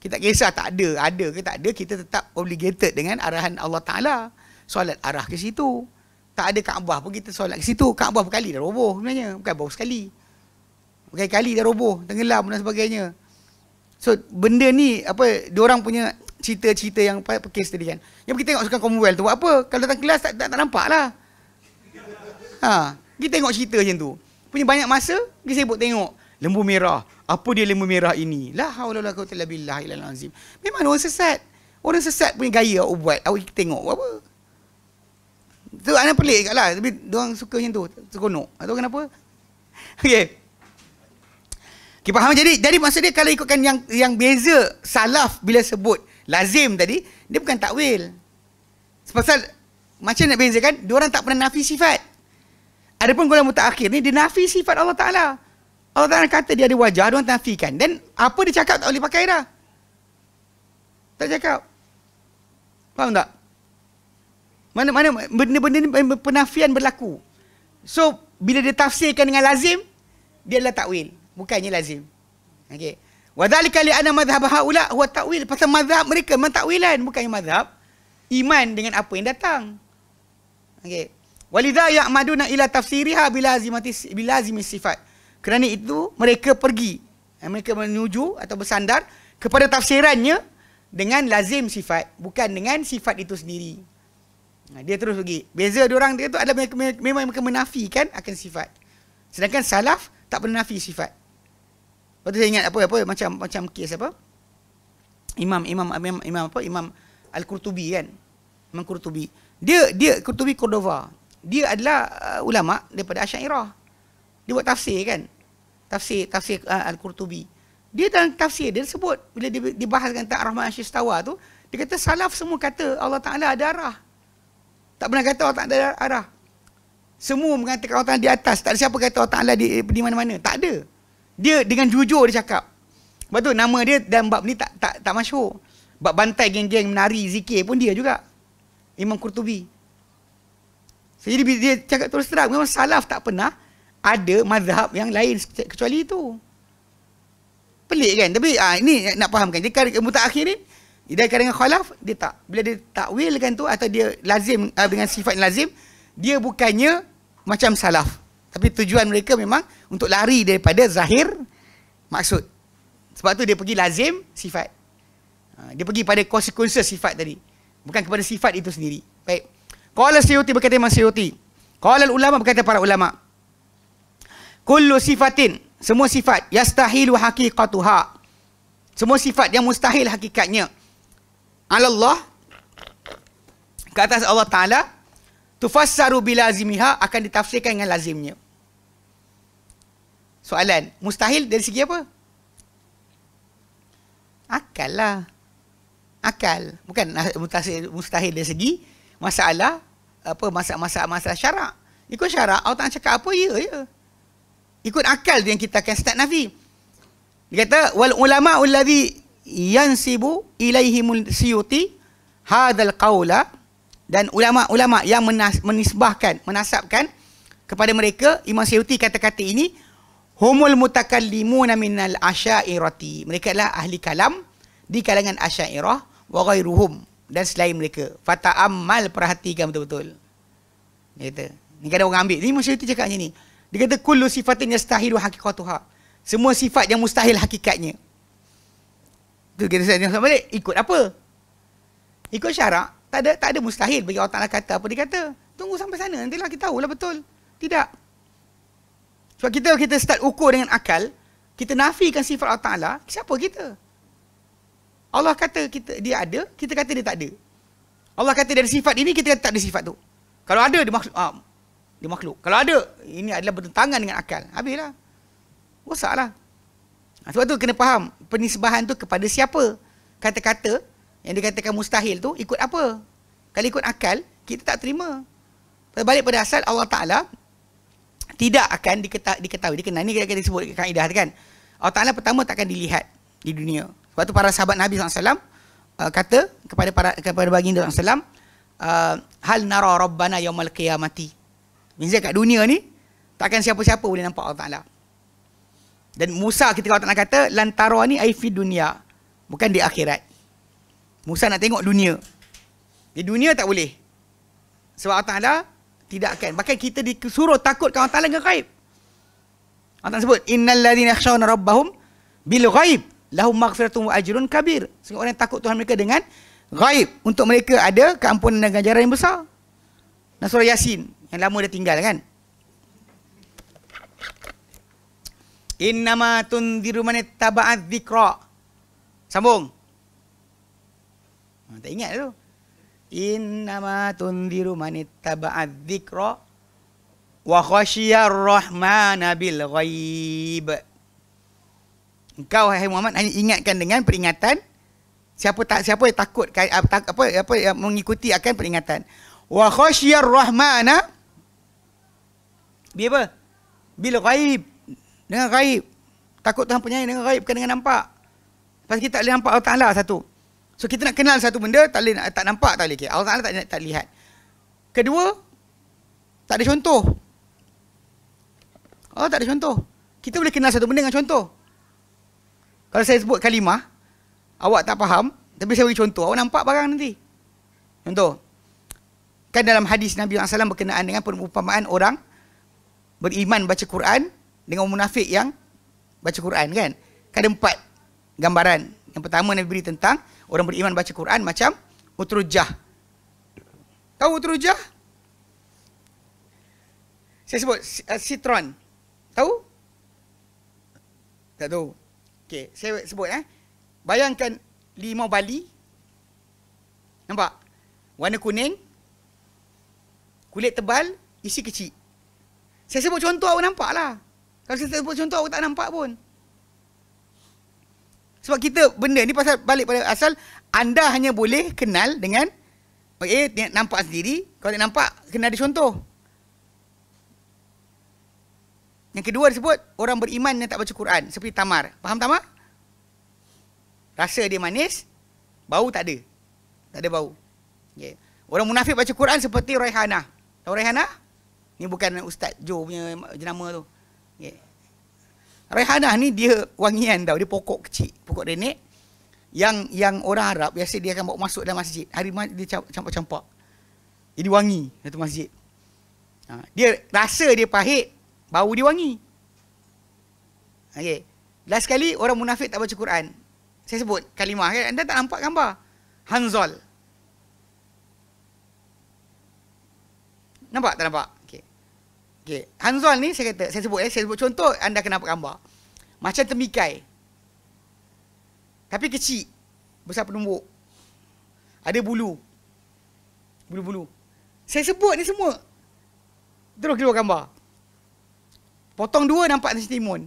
Kita kisah tak ada, ada ke tak ada, kita tetap obligated dengan arahan Allah Ta'ala. Solat arah ke situ. Tak ada Kaabah pun kita solat ke situ. Kaabah berkali dah roboh sebenarnya. Bukan baru sekali. Berkali-kali dah roboh, tenggelam dan sebagainya. So benda ni apa dia orang punya cerita-cerita yang kes tadi kan. Yang kita tengok sukan Commonwealth tu buat apa? Kalau datang kelas tak tak, tak nampak lah. Ha, kita tengok cerita je tu. Punya banyak masa, kita sibuk tengok. Lembu merah. Apa dia lembu merah ini? La haula wala quwwata illa billah ilal azim. Memang orang sesat. Orang sesat punya gaya aku buat. Aku tengok buat apa? Tu anak pelik kat lah. Tapi dia orang suka macam tu. Seronok. Tahu kenapa? Okay. Okay, faham jadi jadi maksud dia kalau ikutkan yang yang beza salaf bila sebut lazim tadi dia bukan takwil. Sebab macam nak bezakan dua orang tak pernah nafi sifat. Adapun golongan mutaakhir ni dia nafi sifat Allah Taala. Allah Taala kata dia ada wajah, dia orang nafikan. Dan apa dia cakap tak boleh pakai dah. Tak cakap. Faham tak? Mana-mana benda-benda ni penafian berlaku. So, bila dia tafsirkan dengan lazim, dia adalah takwil bukannya lazim. Okey. Wa dzalika li anna madhhab haula huwa ta'wil. Pasal mazhab mereka memang ta'wilan bukannya mazhab iman dengan apa yang datang. Okey. Walidha ya'maduna ila tafsiriha bila azimati bila azimi sifat. Kerana itu mereka pergi eh, mereka menuju atau bersandar kepada tafsirannya dengan lazim sifat bukan dengan sifat itu sendiri. Dia terus pergi. Beza dia orang dia tu adalah memang mereka menafikan akan sifat. Sedangkan salaf tak pernah nafi sifat. Lepas tu saya ingat apa apa macam macam kes apa? Imam Imam Imam, imam apa? Imam Al-Qurtubi kan. Imam Qurtubi. Dia dia Qurtubi Cordova. Dia adalah uh, ulama daripada Asy'ariyah. Dia buat tafsir kan. Tafsir tafsir uh, Al-Qurtubi. Dia dalam tafsir dia sebut bila dia dibahaskan tentang Ar-Rahman asy tu, dia kata salaf semua kata Allah Taala ada arah. Tak pernah kata Allah tak ada arah. Semua mengatakan Allah Taala di atas, tak ada siapa kata Allah Taala di mana-mana. Tak ada. Dia dengan jujur dia cakap. Sebab tu nama dia dan bab ni tak tak tak masuk. Bab bantai geng-geng menari zikir pun dia juga. Imam Qurtubi. So, jadi dia cakap terus terang. Memang salaf tak pernah ada mazhab yang lain kecuali itu. Pelik kan? Tapi ah, ini nak fahamkan. Jadi kadang muta akhir ni, dia kadang khalaf, dia tak. Bila dia takwilkan tu atau dia lazim ah, dengan sifat lazim, dia bukannya macam salaf. Tapi tujuan mereka memang untuk lari daripada zahir maksud. Sebab tu dia pergi lazim sifat. Ha, dia pergi pada konsekuensi sifat tadi. Bukan kepada sifat itu sendiri. Baik. Qala Syuti berkata Imam Syuti. Qala ulama berkata para ulama. Kullu sifatin, semua sifat yastahilu haqiqatuha. Semua sifat yang mustahil hakikatnya. Allah ke atas Allah Taala tufassaru bilazimiha akan ditafsirkan dengan lazimnya soalan mustahil dari segi apa akal lah akal bukan mustahil mustahil dari segi masalah apa masalah-masalah masalah syarak ikut syarak Allah tak cakap apa ya ya ikut akal yang kita akan start nafi dia kata wal ulama allazi yansibu ilaihimul siyuti hadzal qaula dan ulama-ulama yang menisbahkan menasabkan kepada mereka Imam Syuti kata-kata ini humul mutakallimuna minal asyairati mereka adalah ahli kalam di kalangan asyairah wa ghairuhum dan selain mereka fata amal perhatikan betul-betul dia kata ni kan orang ambil ni maksud dia cakap macam ni dia kata kullu sifatin yastahilu haqiqatuha semua sifat yang mustahil hakikatnya tu kita saya nak balik ikut apa ikut syarak tak ada tak ada mustahil bagi orang Taala kata apa dia kata tunggu sampai sana nantilah kita lah betul tidak sebab kita kita start ukur dengan akal, kita nafikan sifat Allah Ta'ala, siapa kita? Allah kata kita dia ada, kita kata dia tak ada. Allah kata dia ada sifat ini, kita kata tak ada sifat tu. Kalau ada, dia makhluk. Ah, dia makhluk. Kalau ada, ini adalah bertentangan dengan akal. Habislah. Rosaklah. Ah, sebab tu kena faham penisbahan tu kepada siapa. Kata-kata yang dikatakan mustahil tu ikut apa? Kalau ikut akal, kita tak terima. Balik pada asal Allah Ta'ala tidak akan diketahui dikenal ini kita disebut kaedah kan Allah Ta'ala pertama tak akan dilihat di dunia waktu para sahabat Nabi SAW uh, kata kepada para kepada baginda SAW uh, hal nara rabbana yaumal qiyamati Maksudnya kat dunia ni takkan siapa-siapa boleh nampak Allah Ta'ala dan Musa ketika Allah Ta'ala kata lantara ni ai dunia bukan di akhirat Musa nak tengok dunia di dunia tak boleh sebab Allah Ta'ala tidak akan. Bahkan kita disuruh takut kawan talan dengan gaib. Orang tak sebut. Innal ladhina khshawna rabbahum bil gaib. Lahum maghfiratum wa ajrun kabir. Sehingga orang yang takut Tuhan mereka dengan gaib. Untuk mereka ada keampunan dan ganjaran yang besar. Dan surah Yasin. Yang lama dia tinggal kan. Innama tundiru manit taba'at zikra. Sambung. Ha, tak ingat dulu innama tundiru manita ittaba'adh-dhikra wa khasyiyar-rahmana bil ghaib engkau hai Muhammad hanya ingatkan dengan peringatan siapa tak siapa yang takut apa apa, apa yang mengikuti akan peringatan wa khasyiyar-rahmana bi apa bil ghaib dengan ghaib takut Tuhan penyayang dengan ghaib bukan dengan nampak pasal kita tak boleh nampak Allah Taala satu So kita nak kenal satu benda tak boleh, tak nampak tak boleh. Okay. Allah Taala tak, tak lihat. Kedua tak ada contoh. Allah tak ada contoh. Kita boleh kenal satu benda dengan contoh. Kalau saya sebut kalimah, awak tak faham, tapi saya bagi contoh, awak nampak barang nanti. Contoh. Kan dalam hadis Nabi SAW berkenaan dengan perumpamaan orang beriman baca Quran dengan munafik yang baca Quran kan? Kan ada empat gambaran. Yang pertama Nabi beri tentang Orang beriman baca Quran macam utrujah. Tahu utrujah? Saya sebut eh, sitron. Tahu? Tak tahu. Okey, saya sebut eh. Bayangkan limau bali. Nampak? Warna kuning. Kulit tebal, isi kecil. Saya sebut contoh awak nampaklah. Kalau saya sebut contoh awak tak nampak pun. Sebab kita benda ni pasal balik pada asal anda hanya boleh kenal dengan okay, eh, nampak sendiri. Kalau tak nampak, kena ada contoh. Yang kedua disebut orang beriman yang tak baca Quran seperti tamar. Faham tamar? Rasa dia manis, bau tak ada. Tak ada bau. Okay. Ya. Orang munafik baca Quran seperti Raihana. Tahu Raihana? Ni bukan Ustaz Joe punya jenama tu. Okay. Ya. Rehana ni dia wangian tau. Dia pokok kecil. Pokok renek. Yang yang orang Arab biasa dia akan bawa masuk dalam masjid. Hari mana dia campak-campak. Jadi wangi satu masjid. Ha. Dia rasa dia pahit. Bau dia wangi. Okay. Last sekali orang munafik tak baca Quran. Saya sebut kalimah. Kan? Anda tak nampak gambar. Hanzol. Nampak tak nampak? Okey, Hanzal ni saya kata, saya sebut eh, saya sebut contoh anda kena nampak gambar. Macam temikai. Tapi kecil. Besar penumbuk. Ada bulu. Bulu-bulu. Saya sebut ni semua. Terus keluar gambar. Potong dua nampak macam timun.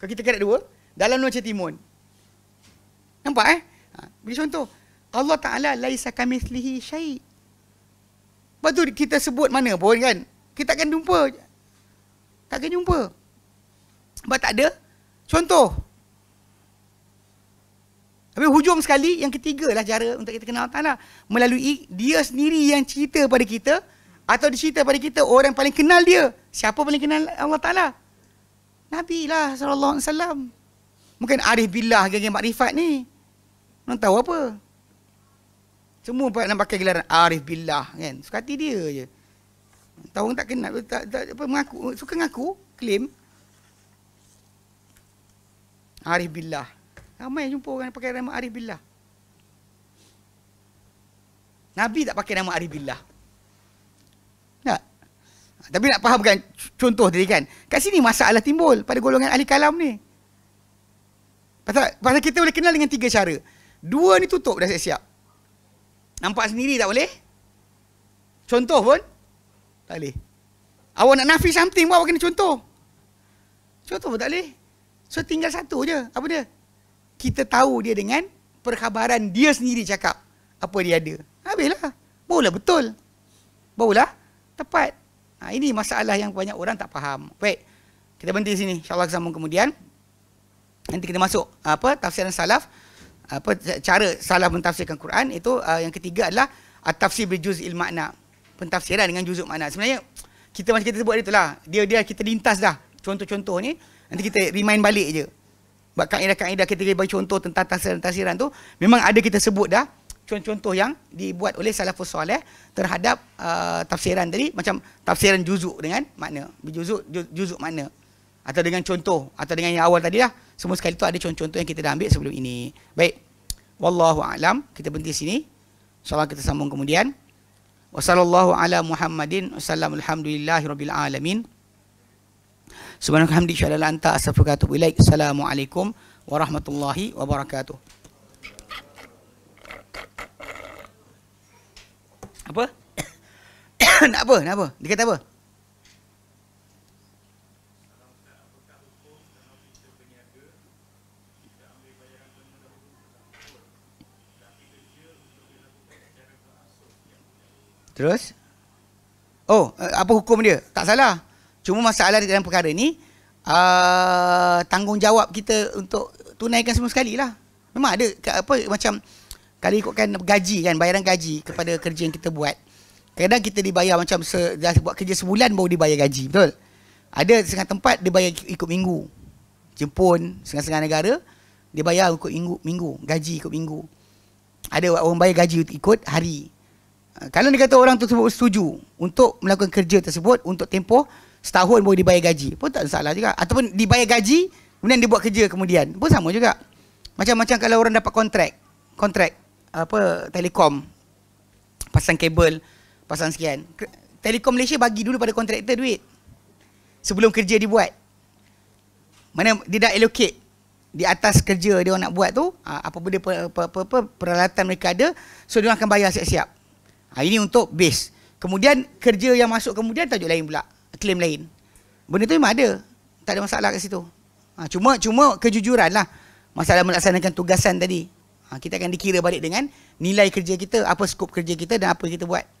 Kalau kita kerat dua, dalam macam timun. Nampak eh? Ha, beri contoh. Allah Ta'ala laisa kamislihi syait. Lepas tu kita sebut mana pun kan? kita akan jumpa tak akan jumpa sebab tak ada contoh tapi hujung sekali yang ketiga lah cara untuk kita kenal Allah melalui dia sendiri yang cerita pada kita atau dicerita pada kita orang yang paling kenal dia siapa paling kenal Allah Taala Nabi lah sallallahu alaihi wasallam mungkin arif billah geng-geng makrifat ni orang tahu apa semua nak pakai gelaran arif billah kan suka hati dia je Tahu orang tak kenal tak, tak, apa, mengaku, Suka mengaku klaim. Arif Billah Ramai jumpa orang yang pakai nama Arif Billah Nabi tak pakai nama Arif Billah Tak Tapi nak fahamkan Contoh tadi kan Kat sini masalah timbul Pada golongan ahli kalam ni Pasal, pasal kita boleh kenal dengan tiga cara Dua ni tutup dah siap-siap Nampak sendiri tak boleh Contoh pun tak boleh. Awak nak nafi something buat awak kena contoh. Contoh pun tak boleh. So tinggal satu je. Apa dia? Kita tahu dia dengan perkhabaran dia sendiri cakap apa dia ada. Habislah. Barulah betul. Barulah tepat. Ha, ini masalah yang banyak orang tak faham. Baik. Kita berhenti sini. InsyaAllah kita sambung kemudian. Nanti kita masuk apa tafsiran salaf apa cara salah mentafsirkan Quran itu uh, yang ketiga adalah at-tafsir bi juz'il pentafsiran dengan juzuk mana. Sebenarnya kita macam kita sebut dia itulah. Dia dia kita lintas dah contoh-contoh ni nanti kita remind balik je. Sebab kaedah-kaedah kita bagi contoh tentang tafsiran-tafsiran tu memang ada kita sebut dah contoh-contoh yang dibuat oleh salafus soleh terhadap uh, tafsiran tadi macam tafsiran juzuk dengan makna juzuk juzuk mana atau dengan contoh atau dengan yang awal tadi lah semua sekali tu ada contoh-contoh yang kita dah ambil sebelum ini baik wallahu alam kita berhenti sini insyaallah kita sambung kemudian Wa ala Muhammadin wa alhamdulillahi rabbil alamin. Subhanakalhamdulillah anta astaghfirullah wa Assalamualaikum warahmatullahi wabarakatuh. Apa? nak apa? Nak apa? Dia kata apa? Terus Oh eh, apa hukum dia Tak salah Cuma masalah dalam perkara ni uh, Tanggungjawab kita untuk Tunaikan semua sekali lah Memang ada apa macam Kalau ikutkan gaji kan Bayaran gaji kepada kerja yang kita buat Kadang kita dibayar macam se, dah buat kerja sebulan baru dibayar gaji betul Ada setengah tempat dia bayar ikut minggu Jepun, setengah-setengah negara Dia bayar ikut minggu, minggu, gaji ikut minggu Ada orang bayar gaji ikut hari kalau dia kata orang tersebut setuju untuk melakukan kerja tersebut untuk tempoh setahun boleh dibayar gaji pun tak salah juga ataupun dibayar gaji kemudian dia buat kerja kemudian pun sama juga macam-macam kalau orang dapat kontrak kontrak apa telekom pasang kabel pasang sekian telekom Malaysia bagi dulu pada kontraktor duit sebelum kerja dibuat mana dia dah allocate di atas kerja dia orang nak buat tu ah, apa benda apa, apa, apa, peralatan mereka ada so dia akan bayar siap-siap Ha, ini untuk base. Kemudian kerja yang masuk kemudian tajuk lain pula. Claim lain. Benda tu memang ada. Tak ada masalah kat situ. Ha, cuma cuma kejujuran lah. Masalah melaksanakan tugasan tadi. Ha, kita akan dikira balik dengan nilai kerja kita. Apa skop kerja kita dan apa kita buat.